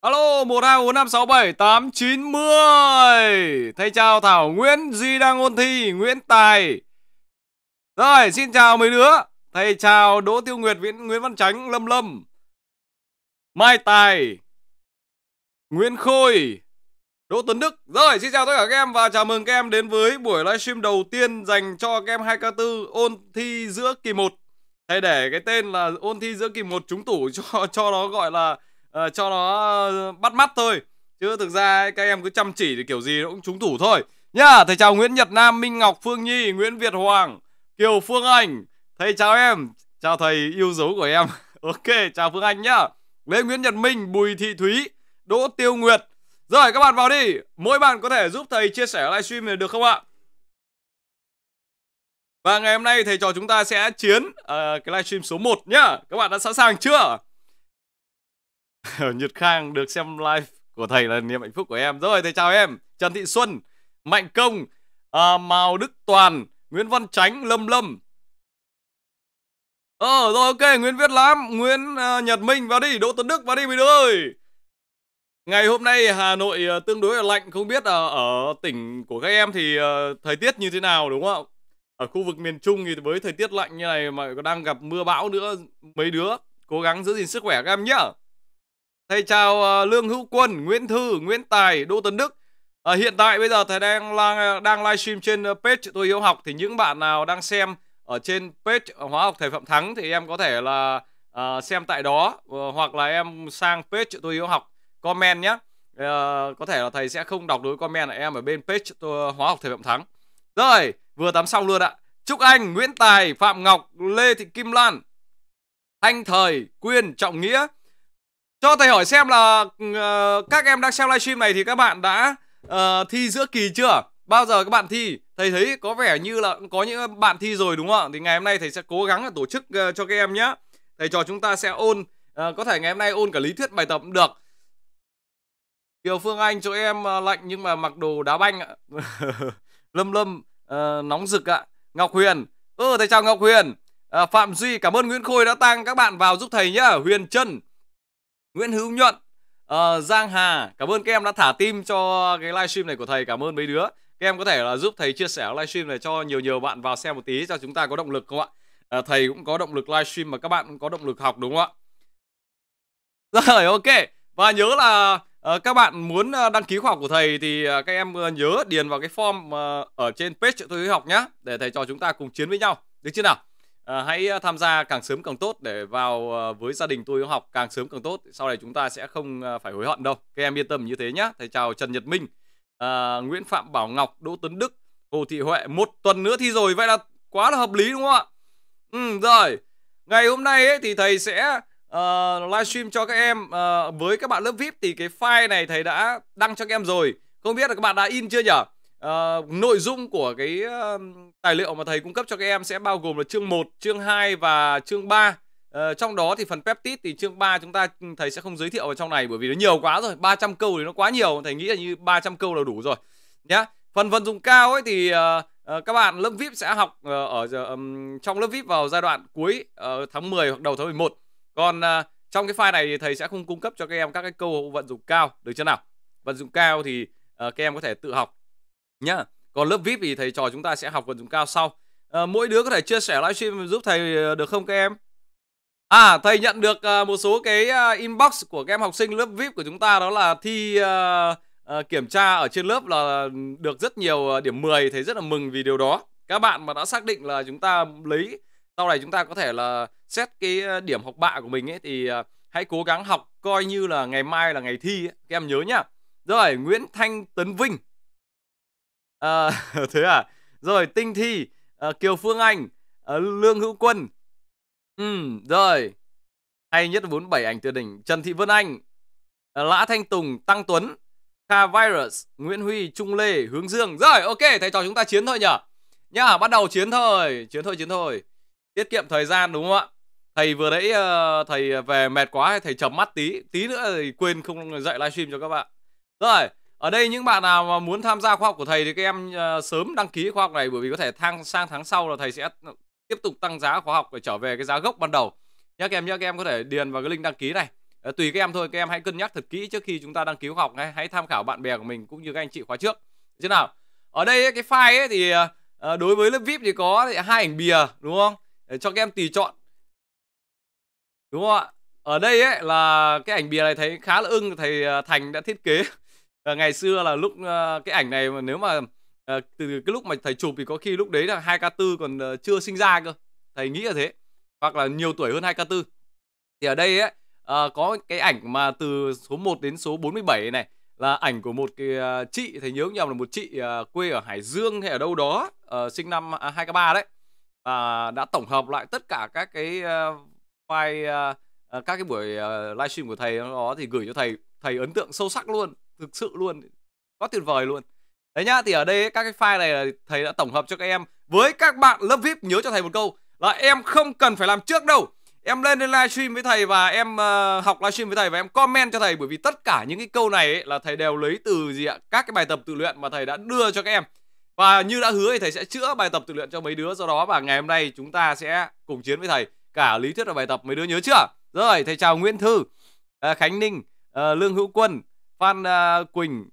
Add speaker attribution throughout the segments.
Speaker 1: Alo, 124567890 Thầy chào Thảo Nguyễn, Duy đang Ôn Thi, Nguyễn Tài Rồi, xin chào mấy đứa Thầy chào Đỗ Tiêu Nguyệt, Viễn Nguyễn Văn Chánh, Lâm Lâm Mai Tài Nguyễn
Speaker 2: Khôi Đỗ Tuấn Đức Rồi, xin chào tất cả các em và chào mừng các em đến với buổi livestream đầu tiên dành cho các em 2K4 ôn thi giữa kỳ 1 Thầy để cái tên là ôn thi giữa kỳ 1 chúng tủ cho, cho nó gọi là Ờ, cho nó ờ, bắt mắt thôi chứ thực ra các em cứ chăm chỉ thì kiểu gì nó cũng trúng thủ thôi nhá thầy chào nguyễn nhật nam minh ngọc phương nhi nguyễn việt hoàng kiều phương anh thầy chào em chào thầy yêu dấu của em ok chào phương anh nhá lê nguyễn nhật minh bùi thị thúy đỗ tiêu nguyệt rồi các bạn vào đi mỗi bạn có thể giúp thầy chia sẻ livestream này được không ạ và ngày hôm nay thầy trò chúng ta sẽ chiến uh, cái livestream số 1 nhá. Các bạn đã sẵn sàng chưa? Nhật Khang được xem live của thầy là niềm hạnh phúc của em. Rồi thầy chào em. Trần Thị Xuân, Mạnh Công, à, Mào Đức Toàn, Nguyễn Văn Chánh, Lâm Lâm. Ờ rồi ok, Nguyễn Viết Lam, Nguyễn uh, Nhật Minh vào đi, Đỗ Tuấn Đức vào đi mình ơi. Ngày hôm nay Hà Nội uh, tương đối là lạnh, không biết uh, ở tỉnh của các em thì uh, thời tiết như thế nào đúng không Ở khu vực miền Trung thì với thời tiết lạnh như này mà đang gặp mưa bão nữa, mấy đứa cố gắng giữ gìn sức khỏe các em nhé. Thầy chào ờ, Lương Hữu Quân, Nguyễn Thư, Nguyễn Tài, Đỗ Tấn Đức. À, hiện tại bây giờ thầy đang là, đang livestream trên ờ, page tôi yêu học thì những bạn nào đang xem ở trên page hóa học thầy Phạm Thắng thì em có thể là uh, xem tại đó uh, hoặc là em sang page tôi yêu học comment nhé. Uh, có thể là thầy sẽ không đọc đối comment là em ở bên page tôi, hóa học thầy Phạm Thắng. Rồi, vừa tắm xong luôn ạ. Chúc anh Nguyễn Tài, Phạm Ngọc, Lê Thị Kim Lan, thanh Thời, Quyên, Trọng Nghĩa cho thầy hỏi xem là uh, các em đang xem livestream này thì các bạn đã uh, thi giữa kỳ chưa? Bao giờ các bạn thi? Thầy thấy có vẻ như là có những bạn thi rồi đúng không ạ? Thì ngày hôm nay thầy sẽ cố gắng là tổ chức uh, cho các em nhé. Thầy trò chúng ta sẽ ôn, uh, có thể ngày hôm nay ôn cả lý thuyết bài tập cũng được. Kiều Phương Anh cho em uh, lạnh nhưng mà mặc đồ đá banh ạ. lâm Lâm uh, nóng rực ạ. Ngọc Huyền. Ừ thầy chào Ngọc Huyền. Uh, Phạm Duy cảm ơn Nguyễn Khôi đã tăng các bạn vào giúp thầy nhá. Huyền Trân. Nguyễn Hữu Nhuận, uh, Giang Hà. Cảm ơn các em đã thả tim cho cái livestream này của thầy. Cảm ơn mấy đứa. Các em có thể là giúp thầy chia sẻ livestream này cho nhiều nhiều bạn vào xem một tí cho chúng ta có động lực không ạ? Uh, thầy cũng có động lực livestream mà các bạn cũng có động lực học đúng không ạ? Rồi ok. Và nhớ là uh, các bạn muốn đăng ký khoa học của thầy thì uh, các em nhớ điền vào cái form uh, ở trên page tôi học nhá để thầy cho chúng ta cùng chiến với nhau. Được chưa nào? à, hãy ờ, tham gia càng sớm càng tốt để vào ờ, với gia đình tôi học càng sớm càng tốt sau này chúng ta sẽ không phải hối hận đâu các em yên tâm như thế nhé thầy chào trần nhật minh à, nguyễn phạm bảo ngọc đỗ tuấn đức hồ thị huệ một tuần nữa thi rồi vậy là quá là hợp lý đúng không ạ ừ rồi ngày hôm nay ấy, thì thầy sẽ uh, livestream cho các em uh, với các bạn lớp vip thì cái file này thầy đã đăng cho các em rồi không biết là các bạn đã in chưa nhỉ Uh, nội dung của cái uh, tài liệu mà thầy cung cấp cho các em sẽ bao gồm là chương 1, chương 2 và chương 3. Uh, ờ, trong đó thì phần peptide thì chương 3 chúng ta ừ, thầy sẽ không giới thiệu vào trong này bởi vì nó nhiều quá rồi. 300 câu thì nó quá nhiều, thầy nghĩ là như 300 câu là đủ rồi. Nhá. Yeah. Phần vận dụng cao ấy thì uh, các bạn lớp VIP sẽ học ở trong lớp VIP vào giai đoạn cuối tháng 10 hoặc đầu tháng 11. Còn trong cái file này thì thầy sẽ không cung cấp cho các em các cái câu vận dụng cao được chưa nào? Vận dụng cao thì các em có thể tự học nhá còn lớp vip thì thầy trò chúng ta sẽ học vận dụng cao sau à, mỗi đứa có thể chia sẻ livestream giúp thầy ờ, được không các em à thầy nhận được ờ, một số cái inbox của các em học sinh lớp vip của chúng ta đó là thi uh, kiểm tra ở trên lớp là được rất nhiều điểm 10 thầy rất là mừng vì điều đó các bạn mà đã xác định là chúng ta lấy sau này chúng ta có thể là xét cái điểm học bạ của mình ấy thì hãy cố gắng học coi như là ngày mai là ngày thi ấy. các em nhớ nhá rồi nguyễn thanh tấn vinh à, thế à rồi tinh thi à, kiều phương anh à, lương hữu quân ừ rồi hay nhất 47 ảnh tuyệt đỉnh trần thị vân anh à, lã thanh tùng tăng tuấn kha virus nguyễn huy trung lê hướng dương rồi ok thầy trò chúng ta chiến thôi nhở nhá bắt đầu chiến thôi chiến thôi chiến thôi tiết kiệm thời gian đúng không ạ thầy vừa đấy thầy về mệt quá thầy chầm mắt tí tí nữa thì quên không dạy livestream cho các bạn rồi ở đây những bạn nào mà muốn tham gia khoa học của thầy thì các em uh, sớm đăng ký khoa học này bởi vì có thể thang sang tháng sau là thầy sẽ ờ, tiếp tục tăng giá khóa học để trở về cái giá gốc ban đầu nhé các em nhé các em có thể điền vào cái link đăng ký này à, tùy các em thôi các em hãy cân nhắc thật kỹ trước khi chúng ta đăng ký khoa học này hãy tham khảo bạn bè của mình cũng như các anh chị khóa trước thế nào ở đây cái file ấy thì à, đối với lớp vip thì có hai ảnh bìa đúng không để cho các em tùy chọn đúng không ạ ở đây ấy là cái ảnh bìa này thấy khá là ưng thầy thành đã thiết kế à, ngày xưa là lúc à, cái ảnh này mà nếu mà à, từ cái lúc mà thầy chụp thì có khi lúc đấy là hai k tư còn à, chưa sinh ra cơ thầy nghĩ là thế hoặc là nhiều tuổi hơn hai k tư thì ở đây ấy à, có cái ảnh mà từ số 1 đến số 47 này là ảnh của một cái à, chị thầy nhớ nhầm là một chị à, quê ở Hải Dương hay ở đâu đó à, sinh năm à, 2K3 đấy và đã tổng hợp lại tất cả các cái à, file à, các cái buổi à, livestream của thầy đó thì gửi cho thầy thầy ấn tượng sâu sắc luôn thực sự luôn quá tuyệt vời luôn đấy nhá thì ở đây các cái file này thầy đã tổng hợp cho các em với các bạn lớp vip nhớ cho thầy một câu là em không cần phải làm trước đâu em lên lên livestream với thầy và em uh, học livestream với thầy và em comment cho thầy bởi vì tất cả những cái câu này ấy, là thầy đều lấy từ gì ạ các cái bài tập tự luyện mà thầy đã đưa cho các em và như đã hứa thì thầy sẽ chữa bài tập tự luyện cho mấy đứa do đó và ngày hôm nay chúng ta sẽ cùng chiến với thầy cả lý thuyết và bài tập mấy đứa nhớ chưa rồi thầy chào nguyễn thư uh, khánh ninh uh, lương hữu quân Phan uh, Quỳnh,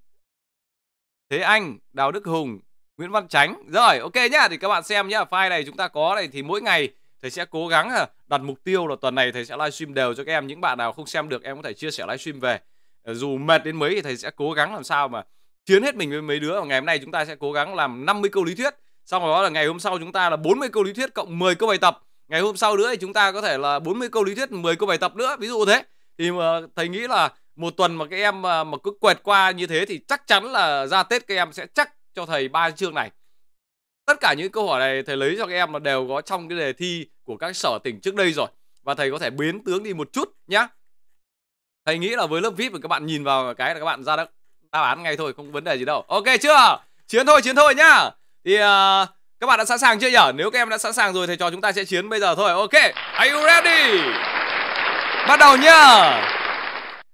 Speaker 2: Thế Anh, Đào Đức Hùng, Nguyễn Văn Chánh. Rồi, ok nhá, thì các bạn xem nhá, file này chúng ta có này thì mỗi ngày thầy sẽ cố gắng à, đặt mục tiêu là tuần này thầy sẽ livestream đều cho các em. Những bạn nào không xem được em có thể chia sẻ livestream về. Ờ, dù mệt đến mấy thì thầy sẽ cố gắng làm sao mà chiến hết mình với mấy đứa. Và ngày hôm nay chúng ta sẽ cố gắng làm 50 câu lý thuyết. Xong rồi đó là ngày hôm sau chúng ta là 40 câu lý thuyết cộng 10 câu bài tập. Ngày hôm sau nữa thì chúng ta có thể là 40 câu lý thuyết 10 câu bài tập nữa, ví dụ thế. Thì mà ờ, thầy nghĩ là một tuần mà các em mà, mà cứ quẹt qua như thế thì chắc chắn là ra Tết các em sẽ chắc cho thầy ba chương này. Tất cả những câu hỏi này thầy lấy cho các em là đều có trong cái đề thi của các sở tỉnh trước đây rồi. Và thầy có thể biến tướng đi một chút nhá. Thầy nghĩ là với lớp VIP mà các bạn nhìn vào cái là các bạn ra đáp án ngay thôi, không vấn đề gì đâu. Ok chưa? Chiến thôi, chiến thôi nhá. Thì uh, các bạn đã sẵn sàng chưa nhở? Nếu các em đã sẵn sàng rồi thầy cho chúng ta sẽ chiến bây giờ thôi. Ok. Are you ready? Bắt đầu nhá.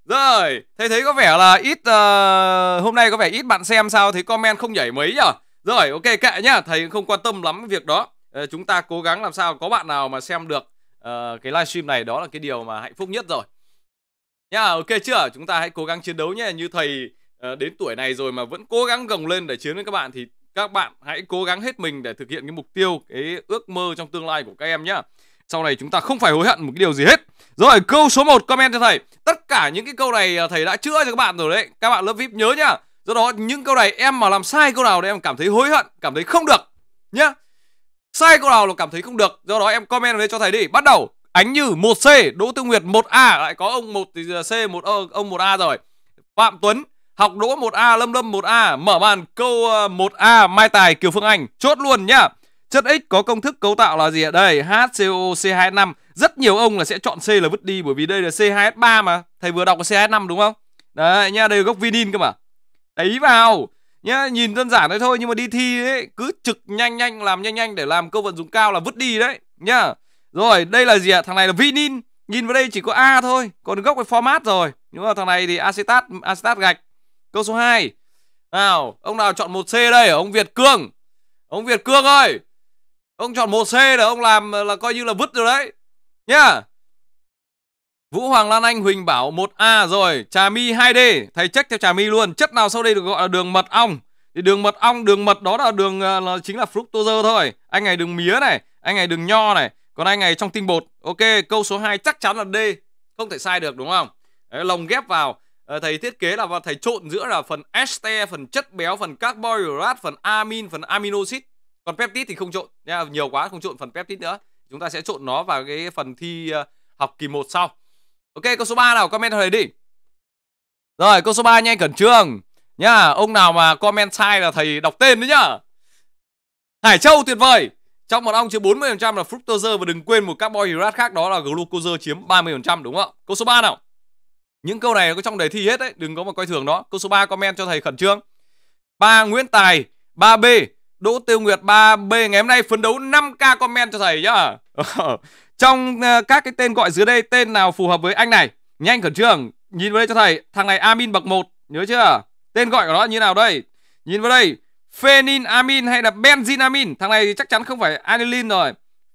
Speaker 2: Rồi, thầy thấy có vẻ là ít uh, hôm nay có vẻ ít bạn xem sao thấy comment không nhảy mấy nhở. Rồi, ok kệ nhá, thầy không quan tâm lắm việc đó. Uh, chúng ta cố gắng làm sao có bạn nào mà xem được uh, cái livestream này đó là cái điều mà hạnh phúc nhất rồi. Nhá, ok chưa? Chúng ta hãy cố gắng chiến đấu nhé. Như thầy uh, đến tuổi này rồi mà vẫn cố gắng gồng lên để chiến với các bạn thì các bạn hãy cố gắng hết mình để thực hiện cái mục tiêu, cái ước mơ trong tương lai của các em nhá sau này chúng ta không phải hối hận một cái điều gì hết rồi câu số 1 comment cho thầy tất cả những cái câu này à, thầy đã chữa cho các bạn rồi đấy các bạn lớp vip nhớ nhá do đó những câu này em mà làm sai câu nào thì em cảm thấy hối hận cảm thấy không được nhá sai câu nào là cảm thấy không được do đó em comment lên cho thầy đi bắt đầu ánh như 1C Đỗ Tư Nguyệt 1A lại có ông 1 C một ông 1A rồi Phạm Tuấn học đỗ 1A Lâm Lâm 1A mở màn câu 1A à, Mai Tài Kiều Phương Anh chốt luôn nhá Chất X có công thức cấu tạo là gì ạ? Đây, HCO C25. Rất nhiều ông là sẽ chọn C là vứt đi bởi vì đây là C2H3 mà. Thầy vừa đọc là C25 đúng không? Đấy nhá, đây là gốc vinin cơ mà. Đấy vào. Nhá, nhìn đơn giản đấy thôi nhưng mà đi thi ấy, cứ trực nhanh nhanh làm nhanh nhanh để làm câu vận dụng cao là vứt đi đấy nhá. Rồi, đây là gì ạ? Thằng này là vinin. Nhìn vào đây chỉ có A thôi, còn gốc cái format rồi. Nhưng mà thằng này thì acetat, acetat gạch. Câu số 2. Nào, ông nào chọn một c đây? Ông Việt Cương. Ông Việt Cương ơi, ông chọn một c để ông làm là coi như là vứt rồi đấy nhá Vũ Hoàng Lan Anh Huỳnh bảo 1A rồi, Trà Mi 2D, thầy check theo Trà Mi luôn. Chất nào sau đây được gọi là đường mật ong? Thì đường mật ong, đường mật đó là đường à, là chính là fructose thôi. Anh này đường mía này, anh này đường nho này, còn anh này trong tinh bột. Ok, câu số 2 chắc chắn là D, không thể sai được đúng không? Đấy, lồng ghép vào ờ, thầy thiết kế là và thầy trộn giữa là phần este, phần chất béo, phần carbohydrate, phần amin, phần aminoxid còn peptide thì không trộn nha nhiều quá không trộn phần peptide nữa chúng ta sẽ trộn nó vào cái phần thi ờ, học kỳ 1 sau ok câu số 3 nào comment thầy đi rồi câu số 3 nhanh khẩn trương nhá ông nào mà comment sai là thầy đọc tên đấy nhá hải châu tuyệt vời trong mật ong chứa 40% là fructose và đừng quên một carbohydrate khác đó là glucose chiếm 30% đúng không Câu số 3 nào. Những câu này có trong đề thi hết đấy, đừng có mà coi thường đó. Câu số 3 comment cho thầy khẩn trương. Ba Nguyễn Tài, 3B Đỗ Tiêu Nguyệt 3B ngày hôm nay phấn đấu 5k comment cho thầy nhá. Trong ờ, các cái tên gọi dưới đây tên nào phù hợp với anh này? Nhanh khẩn trương, nhìn vào đây cho thầy, thằng này Amin bậc 1, nhớ chưa? Tên gọi của nó như nào đây? Nhìn vào đây, Phenin amin hay là benzin amin thằng này thì chắc chắn không phải anilin rồi.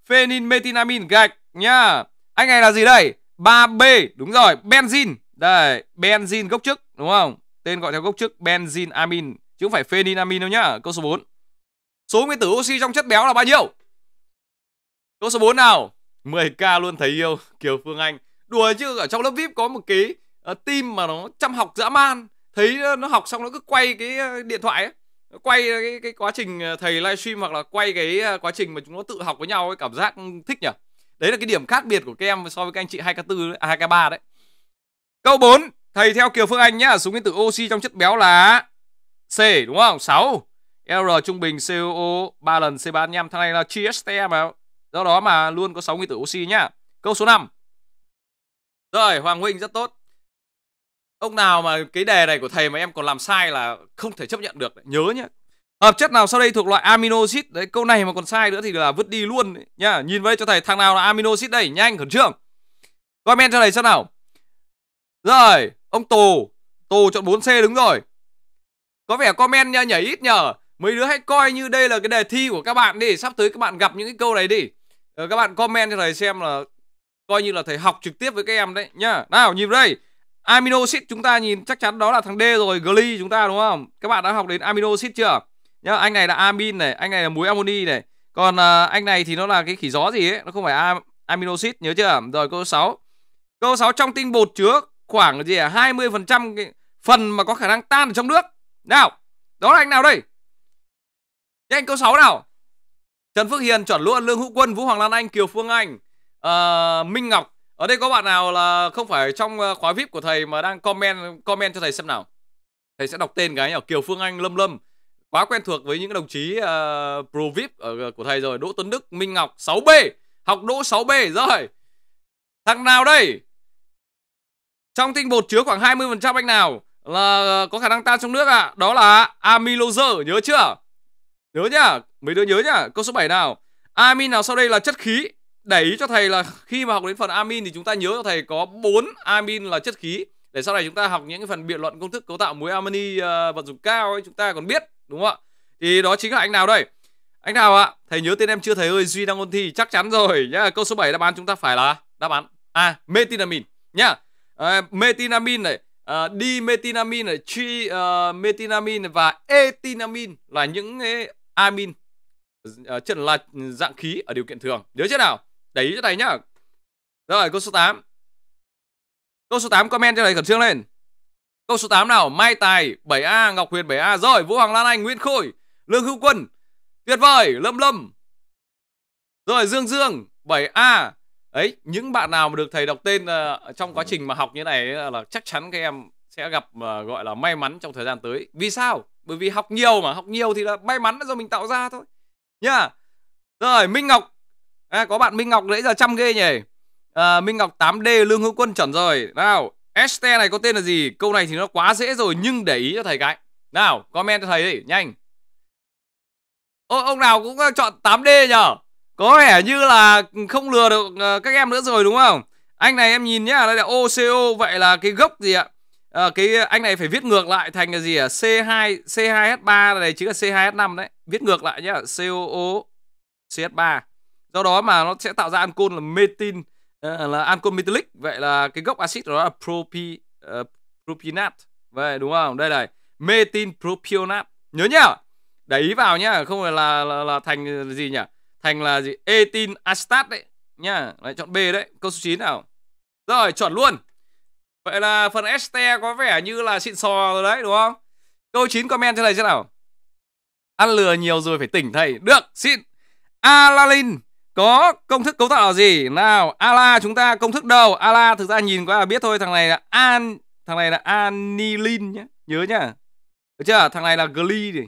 Speaker 2: Phenin metin amin gạch nhá. Anh này là gì đây? 3B, đúng rồi, benzin. Đây, benzin gốc chức đúng không? Tên gọi theo gốc chức benzin amin chứ không phải phenin amin đâu nhá. Câu số 4. Số nguyên tử oxy trong chất béo là bao nhiêu? Câu số 4 nào? 10k luôn thấy yêu Kiều Phương Anh. Đùa chứ ở trong lớp VIP có một cái uh, team mà nó chăm học dã man, thấy ờ, nó học xong nó cứ quay cái ờ, điện thoại ấy quay cái, cái quá trình thầy livestream hoặc là quay cái quá trình mà chúng nó tự học với nhau ấy, cảm giác thích nhỉ đấy là cái điểm khác biệt của các em so với các anh chị 2k4 à, 2k3 đấy câu 4 thầy theo Kiều Phương Anh nhá số nguyên tử oxy trong chất béo là C đúng không 6 ER trung bình COO 3 lần C35 thằng này là GSTM mà do đó mà luôn có 6 nguyên tử oxy nhá câu số 5 rồi Hoàng Huynh rất tốt ông nào mà cái đề này của thầy mà em còn làm sai là không thể chấp nhận được nhớ nhá hợp chất nào sau đây thuộc loại aminoxid đấy câu này mà còn sai nữa thì là vứt đi luôn nhá nhìn với cho thầy thằng nào là aminoxid đây nhanh khẩn trương comment cho thầy xem nào rồi ông tù tù chọn 4 c đúng rồi có vẻ comment nhá nhảy ít nhờ mấy đứa hãy coi như đây là cái đề thi của các bạn đi sắp tới các bạn gặp những cái câu này đi ờ, các bạn comment cho thầy xem là coi như là thầy học trực tiếp với các em đấy nhá nào nhìn đây amino acid chúng ta nhìn chắc chắn đó là thằng D rồi gly chúng ta đúng không các bạn đã học đến amino acid chưa nhá anh này là amin này anh này là muối amoni này còn uh, anh này thì nó là cái khỉ gió gì ấy nó không phải am acid nhớ chưa rồi câu 6 câu 6 trong tinh bột chứa khoảng gì à 20% phần mà có khả năng tan ở trong nước nào đó là anh nào đây Nhanh câu 6 nào. Trần Phước Hiền chuẩn luôn Lương Hữu Quân, Vũ Hoàng Lan Anh, Kiều Phương Anh, uh, Minh Ngọc. Ở đây có bạn nào là không phải trong ờ, khóa VIP của thầy mà đang comment comment cho thầy xem nào. Thầy sẽ đọc tên cái nhỉ, Kiều Phương Anh, Lâm Lâm. Quá quen thuộc với những đồng chí uh, pro VIP của thầy rồi, Đỗ Tuấn Đức, Minh Ngọc 6B, học Đỗ 6B rồi. Thằng nào đây? Trong tinh bột chứa khoảng 20% anh nào là có khả năng tan trong nước ạ? À? Đó là amilozer nhớ chưa? Nhớ nhá, mấy đứa nhớ nhá, câu số 7 nào. Amin nào sau đây là chất khí. Để ý cho thầy là khi mà học đến phần amin thì chúng ta nhớ cho thầy có 4 amin là chất khí. Để sau này chúng ta học những cái phần biện luận công thức cấu tạo muối amani uh, ờ, vật dụng cao ấy chúng ta còn biết, đúng không ạ? Thì đó chính là anh nào đây? Anh nào ạ? Thầy nhớ tên em chưa thầy ơi, Duy đang ôn thi chắc chắn rồi nhá. Câu số 7 đáp án chúng ta phải là đáp án A, à, metinamin nhá. À, ờ, metinamin này uh, ờ, dimethinamin, tri uh, methinamin và etinamin là những cái amin uh, ờ, chất là dạng khí ở điều kiện thường. Nhớ chưa nào? Để ý cho này nhá. Rồi câu số 8. Câu số 8 comment cho thầy khẩn trương lên. Câu số 8 nào, Mai Tài 7A, Ngọc Huyền 7A, rồi Vũ Hoàng Lan Anh, Nguyễn Khôi, Lương Hữu Quân, tuyệt vời, Lâm Lâm. Rồi Dương Dương 7A. Ấy, những bạn nào mà được thầy đọc tên uh, trong quá trình mà học như này là chắc chắn các em sẽ gặp uh, gọi là may mắn trong thời gian tới. Vì sao? bởi vì học nhiều mà học nhiều thì là may mắn là do mình tạo ra thôi nhá rồi minh ngọc à, có bạn minh ngọc nãy giờ trăm ghê nhỉ à, minh ngọc 8d lương hữu quân chuẩn rồi nào st này có tên là gì câu này thì nó quá dễ rồi nhưng để ý cho thầy cái nào comment cho thầy đi nhanh Ô, ông nào cũng ờ, chọn 8D nhở Có vẻ như là không lừa được ờ, các em nữa rồi đúng không Anh này em nhìn nhá Đây là OCO Vậy là cái gốc gì ạ à, cái anh này phải viết ngược lại thành cái gì à? C2 C2H3 này chính là C2H5 đấy. Viết ngược lại nhá, COO CH3. Do đó mà nó sẽ tạo ra ancol là metin ờ, là ancol methylic, vậy là cái gốc axit đó là propi uh, ờ, propionat. Vậy đúng không? Đây này, metin propionat. Nhớ nhá. Để ý vào nhá, không phải là, là là thành gì nhỉ? Thành là gì? Etin acetat đấy nhá. Lại chọn B đấy. Câu số 9 nào. Rồi, chọn luôn. Vậy là phần Este có vẻ như là xịn sò rồi đấy đúng không? Câu 9 comment thế này thế nào? Ăn lừa nhiều rồi phải tỉnh thầy. Được, xin Alalin có công thức cấu tạo gì? Nào, Ala chúng ta công thức đâu? Ala thực ra nhìn qua là biết thôi. Thằng này là An, thằng này là Anilin nhé. Nhớ nhá. Được chưa? Thằng này là Gly này.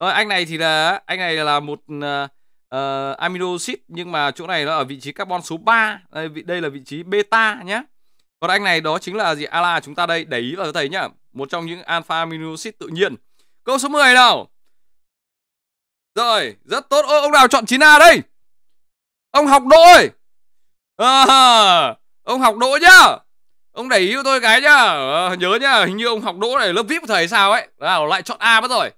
Speaker 2: Rồi, ờ, anh này thì là anh này là một uh, ờ, uh, ờ, aminoxid nhưng mà chỗ này nó ở vị trí carbon số 3. Đây, đây là vị trí beta nhá còn anh này đó chính là gì? Ala chúng ta đây, đấy vào thầy nhá. Một trong những alpha amino acid
Speaker 1: tự nhiên. Câu số 10 nào. Rồi, rất tốt. Ô, ông nào chọn 9A đây? Ông học đỗ ơi. À, ông học đỗ
Speaker 2: nhá. Ông để ý tôi cái nhá. À, nhớ nhá, hình như ông học đỗ này lớp VIP thầy sao ấy.
Speaker 1: Nào lại chọn A mất rồi.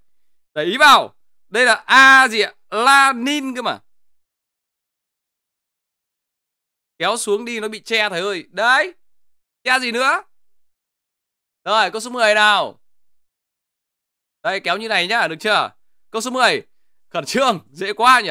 Speaker 1: Để ý vào. Đây là A gì ạ? Lanin cơ mà. Kéo xuống đi nó bị che thầy ơi. Đấy, cha gì nữa Rồi câu số 10 nào Đây kéo như này nhá được chưa Câu số 10 Khẩn trương dễ quá nhỉ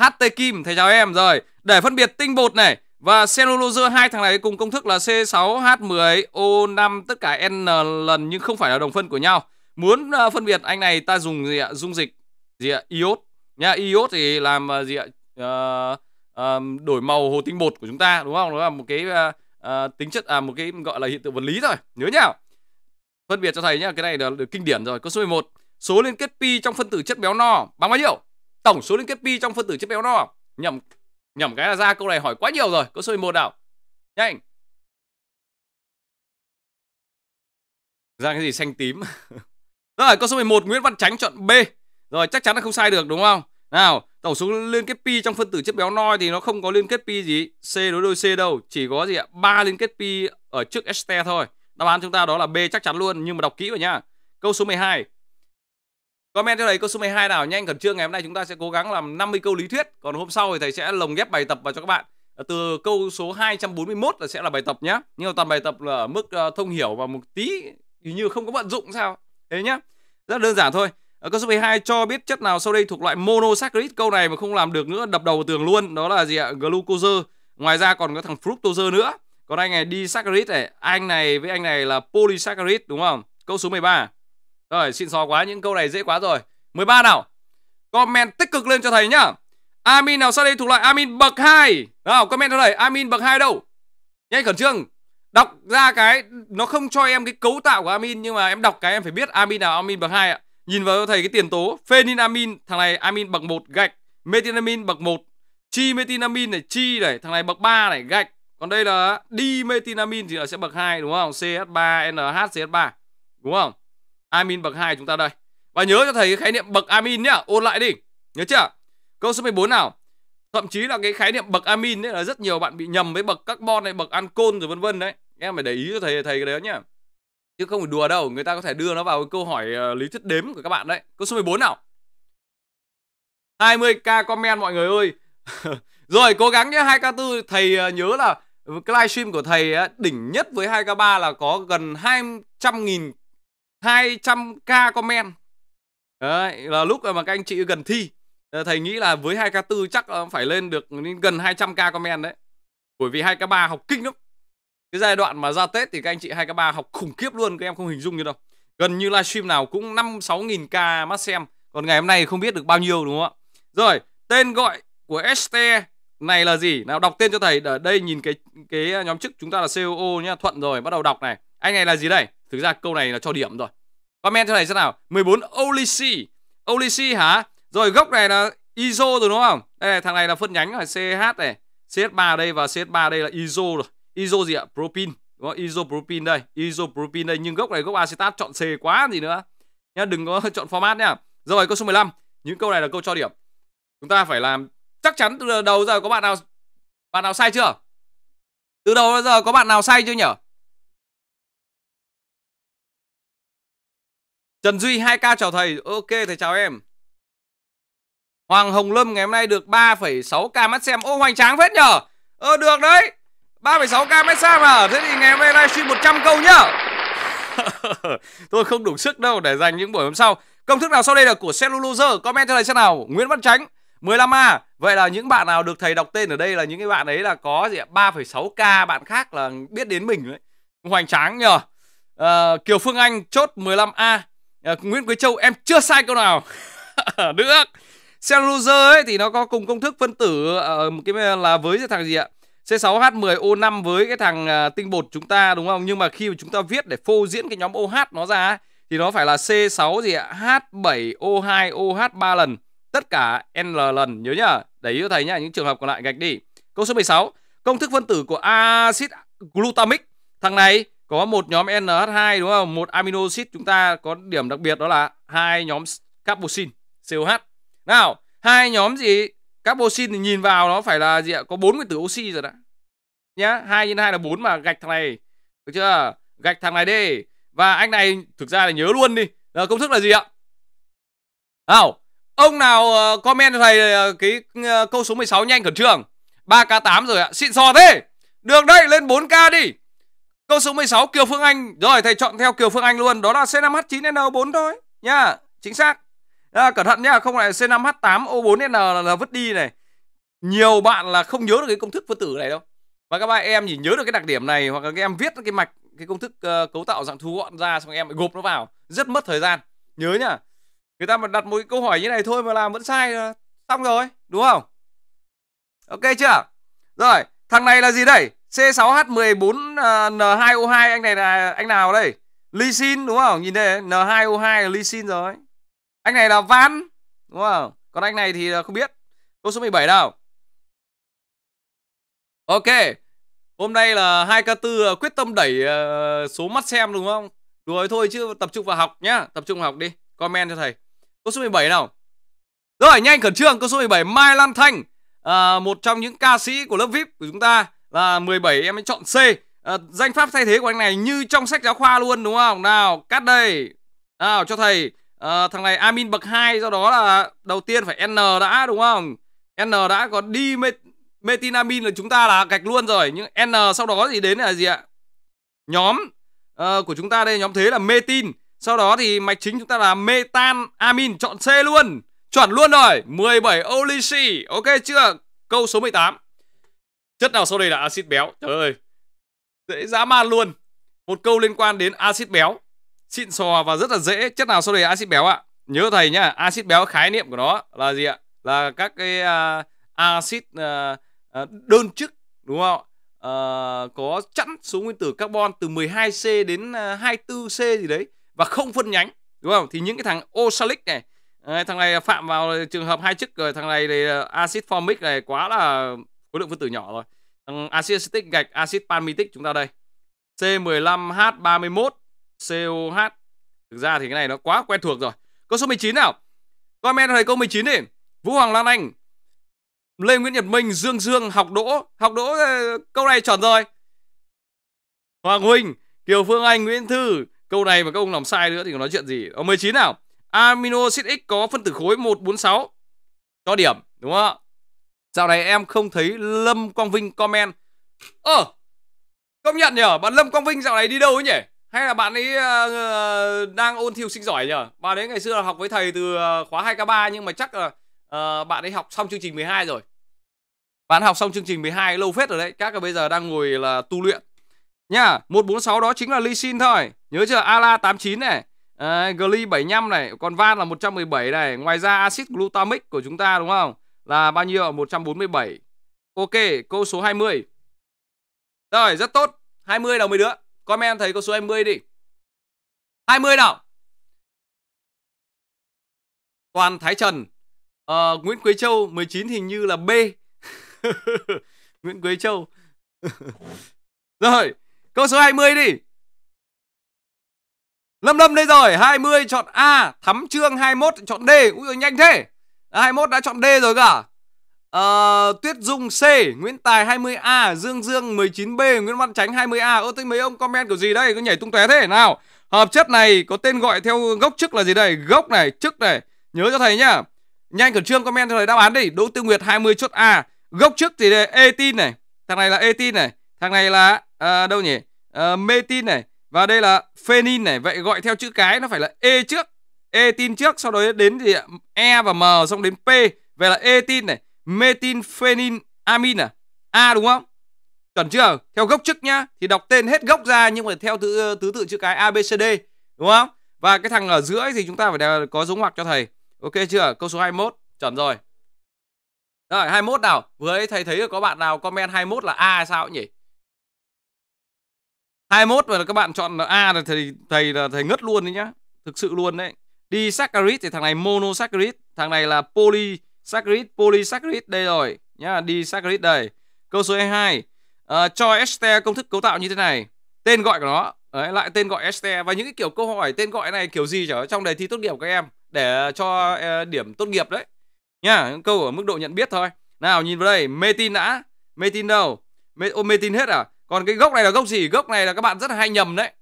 Speaker 2: HT Kim thầy chào em rồi Để phân biệt tinh bột này và cellulose hai thằng này cùng công thức là C6H10O5 tất cả N lần nhưng không phải là đồng phân của nhau. Muốn uh, phân biệt anh này ta dùng gì ạ? Dung dịch gì ạ? Iốt nhá. Iốt thì làm ờ, gì ạ? Uh, uh, đổi màu hồ tinh bột của chúng ta đúng không? Đó là một cái uh, Ờ, tính chất à một cái gọi là hiện tượng vật lý thôi nhớ nhá phân biệt cho thầy nhá cái này là được kinh điển rồi câu số 11 số liên kết pi trong phân tử chất béo no bằng bao nhiêu tổng số liên kết pi
Speaker 1: trong phân tử chất béo no nhầm nhầm cái là ra câu này hỏi quá nhiều rồi câu số 11 nào nhanh ra cái gì xanh tím rồi câu số 11 Nguyễn Văn Tránh chọn B rồi chắc chắn là không sai được đúng không nào tổng
Speaker 2: số liên kết pi trong phân tử chất béo noi thì nó không có liên kết pi gì C đối đôi C đâu chỉ có gì ạ ba liên kết pi ở trước este thôi đáp án chúng ta đó là B chắc chắn luôn nhưng mà đọc kỹ vào nhá câu số 12 comment cho thầy câu số 12 nào nhanh khẩn trương ngày hôm nay chúng ta sẽ cố gắng làm 50 câu lý thuyết còn hôm sau thì thầy sẽ lồng ghép bài tập vào cho các bạn từ câu số 241 là sẽ là bài tập nhá nhưng mà toàn bài tập là ở mức ờ, thông hiểu và một tí như không có vận dụng sao thế nhá rất đơn giản thôi Ờ, câu số 12 cho biết chất nào sau đây thuộc loại monosaccharide. Câu này mà không làm được nữa đập đầu vào tường luôn. Đó là gì ạ? Glucose. Ngoài ra còn có thằng fructose nữa. Còn anh này disaccharide này, anh này với anh này là polysaccharide đúng không? Câu số 13. Rồi, xin xò quá, những câu này dễ quá rồi. 13 nào. Comment tích cực lên cho thầy nhá. Amin nào sau đây thuộc loại amin bậc 2. Nào, comment cho thầy amin bậc 2 đâu? Nhanh khẩn trương. Đọc ra cái nó không cho em cái cấu tạo của amin nhưng mà em đọc cái em phải biết amin nào amin bậc 2 ạ. Nhìn vào thầy cái tiền tố phenylamin thằng này amin bậc 1 gạch, methinamin bậc 1, chi methinamin này chi này, thằng này bậc 3 này gạch. Còn đây là dimethinamin thì nó sẽ bậc 2 đúng không? CH3 NHCH3 đúng không? Amin bậc 2 chúng ta đây. Và nhớ cho thầy cái khái niệm bậc amin nhá, ôn lại đi. Nhớ chưa? Câu số 14 nào? Thậm chí là cái khái niệm bậc amin đấy là rất nhiều bạn bị nhầm với bậc carbon này, bậc ancol rồi vân vân đấy. Em phải để ý cho thầy thầy cái đấy nhá chứ không phải đùa đâu người ta có thể đưa nó vào câu hỏi uh, lý thuyết đếm của các bạn đấy câu số 14 nào 20k comment mọi người ơi rồi cố gắng nhé 2k4 thầy uh, nhớ là cái livestream của thầy uh, đỉnh nhất với 2k3 là có gần 200.000 200k comment đấy là lúc mà các anh chị gần thi ờ, thầy nghĩ là với 2k4 chắc phải lên được gần 200k comment đấy bởi vì 2k3 học kinh lắm cái giai đoạn mà ra tết thì các anh chị hai k ba học khủng khiếp luôn các em không hình dung như đâu gần như livestream nào cũng năm sáu nghìn k mắt xem còn ngày hôm nay không biết được bao nhiêu đúng không ạ rồi tên gọi của ST này là gì nào đọc tên cho thầy ở đây nhìn cái cái nhóm chức chúng ta là COO nhá thuận rồi bắt đầu đọc này anh này là gì đây thực ra câu này là cho điểm rồi comment cho thầy xem nào 14 Olici Olici hả rồi gốc này là ISO rồi đúng không đây này, thằng này là phân nhánh là CH này CH3 đây và CH3 đây là ISO rồi iso gì ạ propin đúng không isopropin đây isopropin đây nhưng gốc này gốc acetat chọn c quá gì nữa nhá đừng có chọn format nhá rồi câu số 15 những câu này là câu cho điểm chúng ta phải
Speaker 1: làm chắc chắn từ đầu giờ có bạn nào bạn nào sai chưa từ đầu giờ có bạn nào sai chưa nhở Trần Duy 2k chào thầy Ok thầy chào em Hoàng Hồng Lâm ngày hôm
Speaker 2: nay được 3,6k mắt xem Ô hoành tráng phết nhở Ờ được đấy 3,6k mét sang à Thế thì ngày hôm nay livestream 100 câu nhá Tôi không đủ sức đâu để dành những buổi hôm sau Công thức nào sau đây là của Celluloser Comment cho thầy xem nào Nguyễn Văn Tránh 15A Vậy là những bạn nào được thầy đọc tên ở đây là những cái bạn ấy là có gì ạ 3,6k bạn khác là biết đến mình đấy Hoành tráng nhờ à, Kiều Phương Anh chốt 15A à, ờ, Nguyễn Quế Châu em chưa sai câu nào Được Celluloser ấy thì nó có cùng công thức phân tử uh, một cái là với cái thằng gì ạ C6H10O5 với cái thằng à, tinh bột chúng ta đúng không? Nhưng mà khi mà chúng ta viết để phô diễn cái nhóm OH nó ra thì nó phải là C6 gì ạ? H7O2 OH 3 lần, tất cả N lần nhớ nhá. Để ý cho thầy nhá, những trường hợp còn lại gạch đi. Câu số 16, công thức phân tử của axit glutamic. Thằng này có một nhóm NH2 đúng không? Một amino acid chúng ta có điểm đặc biệt đó là hai nhóm carboxyl COH. Nào, hai nhóm gì? Carboxyl thì nhìn vào nó phải là gì ạ? Có bốn nguyên tử oxy rồi đã nhá. 2 x 2 là 4 mà gạch thằng này. Được chưa? Gạch thằng này đi. Và anh này thực ra là nhớ luôn đi. Là công thức là gì ạ? Nào, ông nào ờ, comment cho thầy ờ, cái ờ, câu số 16 nhanh khẩn trường. 3k8 rồi ạ. Xịn sò thế. Được đây, lên 4k đi. Câu số 16 Kiều Phương Anh. Rồi thầy chọn theo Kiều Phương Anh luôn, đó là C5H9N4 thôi nha Chính xác. À, cẩn thận nhá, không lại C5H8O4N là, là vứt đi này. Nhiều bạn là không nhớ được cái công thức phân tử này đâu và các bạn em chỉ nhớ được cái đặc điểm này hoặc là các em viết cái mạch cái công thức uh, cấu tạo dạng thu gọn ra xong em lại gộp nó vào rất mất thời gian nhớ nhá người ta mà đặt một cái câu hỏi như này thôi mà làm vẫn sai ờ, xong rồi đúng không ok chưa rồi thằng này là gì đây C6H14N2O2 ờ, anh này là anh nào đây Lysin đúng không nhìn đây N2O2 là Lysin rồi anh này là van đúng không còn anh này thì không biết câu số 17 nào Ok. Hôm nay là 2K4 ờ, quyết tâm đẩy ờ, số mắt xem đúng không? Đùa thôi chứ tập trung vào học nhá, tập trung vào học đi. Comment cho thầy. Câu số 17 nào. Rồi, nhanh khẩn trương, câu số 17 Mai Lan Thanh, à, một trong những ca sĩ của lớp VIP của chúng ta là 17 em ấy chọn C. À, danh pháp thay thế của anh này như trong sách giáo khoa luôn đúng không? Nào, cắt đây. Nào, cho thầy. À, thằng này amin bậc 2 do đó là đầu tiên phải N đã đúng không? N đã có dimet Metinamin là chúng ta là gạch luôn rồi Nhưng N sau đó thì đến là gì ạ Nhóm uh, của chúng ta đây Nhóm thế là metin Sau đó thì mạch chính chúng ta là metan amin Chọn C luôn Chuẩn luôn rồi 17 olysi Ok chưa Câu số 18 Chất nào sau đây là axit béo Trời ơi Dễ dã man luôn Một câu liên quan đến axit béo Xịn sò và rất là dễ Chất nào sau đây axit béo ạ Nhớ thầy nhá Axit béo khái niệm của nó là gì ạ Là các cái uh, axit uh, Ờ, đơn chức đúng không à, có chẵn số nguyên tử carbon từ 12C đến 24C ờ, gì đấy và không phân nhánh đúng không thì những cái thằng oxalic này thằng này phạm vào trường hợp hai chức rồi thằng này thì acid formic này quá là khối lượng phân tử nhỏ rồi thằng acid acetic gạch acid palmitic chúng ta đây C15H31 COH thực ra thì cái này nó quá quen thuộc rồi câu số 19 nào comment thầy câu 19 đi Vũ Hoàng Lan Anh Lê Nguyễn Nhật Minh, Dương Dương học đỗ, học đỗ ờ, câu này chọn rồi. Hoàng Huynh, Kiều Phương Anh, Nguyễn Thư, câu này mà các ông làm sai nữa thì nói chuyện gì? Ở 19 nào? Amino xít X có phân tử khối 146 cho điểm, đúng không Dạo này em không thấy Lâm Quang Vinh comment. Ờ, công nhận nhở, bạn Lâm Quang Vinh dạo này đi đâu ấy nhỉ? Hay là bạn ấy uh, đang ôn thi học sinh giỏi nhở? Bạn ấy ngày xưa là học với thầy từ khóa 2K3 nhưng mà chắc là uh, bạn ấy học xong chương trình 12 rồi bạn học xong chương trình 12 lâu phết rồi đấy các cái bây giờ đang ngồi là tu luyện nhá 146 đó chính là Lee Sin thôi nhớ chưa Ala 89 này à, Gli 75 này còn Van là 117 này ngoài ra axit glutamic của chúng ta đúng không là bao nhiêu 147 ok câu số 20 rồi rất tốt
Speaker 1: 20 đầu mấy đứa comment thấy câu số 20 đi 20 nào Toàn Thái Trần uh, Nguyễn Quế Châu 19 hình như là B Nguyễn Quế Châu Rồi Câu số 20 đi Lâm Lâm đây rồi 20 chọn
Speaker 2: A Thắm Trương 21 chọn D Úi dồi nhanh thế à, 21 đã chọn D rồi cả à, ờ, Tuyết Dung C Nguyễn Tài 20A Dương Dương 19B Nguyễn Văn Tránh 20A Ơ thế mấy ông comment kiểu gì đây Cứ nhảy tung tóe thế nào Hợp chất này có tên gọi theo gốc chức là gì đây Gốc này chức này Nhớ cho thầy nhá Nhanh khẩn trương comment cho thầy đáp án đi Đỗ Tư Nguyệt 20 chốt A gốc trước thì đây etin này thằng này là etin này thằng này là à, đâu nhỉ à, metin này và đây là phenin này vậy gọi theo chữ cái nó phải là e trước etin trước sau đó đến gì e và m xong đến p vậy là etin này metin phenin amin à a đúng không chuẩn chưa theo gốc trước nhá thì đọc tên hết gốc ra nhưng mà theo thứ thứ tự chữ cái abcd đúng không và cái thằng ở giữa thì chúng ta phải có dấu ngoặc cho thầy ok chưa câu số 21 chuẩn rồi rồi 21 nào. Vừa ấy thầy thấy có bạn nào comment 21 là A hay sao nhỉ? 21 là các bạn chọn là A là thầy thầy là thầy ngất luôn đấy nhá. Thực sự luôn đấy. Đi saccharide thì thằng này monosaccharide, thằng này là polysaccharide, polysaccharide đây rồi nhá, đi saccharide đây. Câu số 2. À, ờ, cho ester công thức cấu tạo như thế này. Tên gọi của nó, đấy, lại tên gọi ester và những cái kiểu câu hỏi tên gọi này kiểu gì trở trong đề thi tốt nghiệp các em để cho uh, điểm tốt nghiệp đấy nhá câu ở mức độ nhận biết thôi nào nhìn vào đây metin đã metin đâu mê, ô, mê hết à còn cái gốc này là gốc gì gốc này là các bạn rất hay nhầm đấy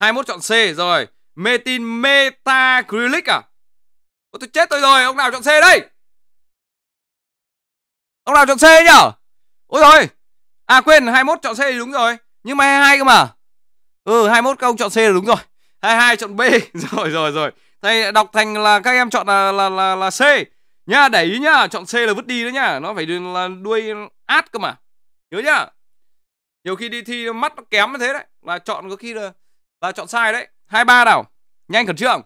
Speaker 2: 21 chọn C rồi metin tin
Speaker 1: metacrylic à Ô, tôi chết tôi rồi ông nào chọn C đây ông nào chọn C nhở ôi rồi à quên 21 chọn C thì đúng rồi
Speaker 2: nhưng mà 22 cơ mà ừ 21 các ông chọn C là đúng rồi 22 chọn B rồi rồi rồi thầy đọc thành là các em chọn là là là, là C Nhá, để ý nhá, chọn C là vứt đi đó nhá, nó phải là đuôi át cơ mà. Nhớ nhá. Nhiều khi đi thi mắt nó kém như thế đấy, là chọn có khi là là chọn sai đấy. hai ba nào. Nhanh khẩn trương.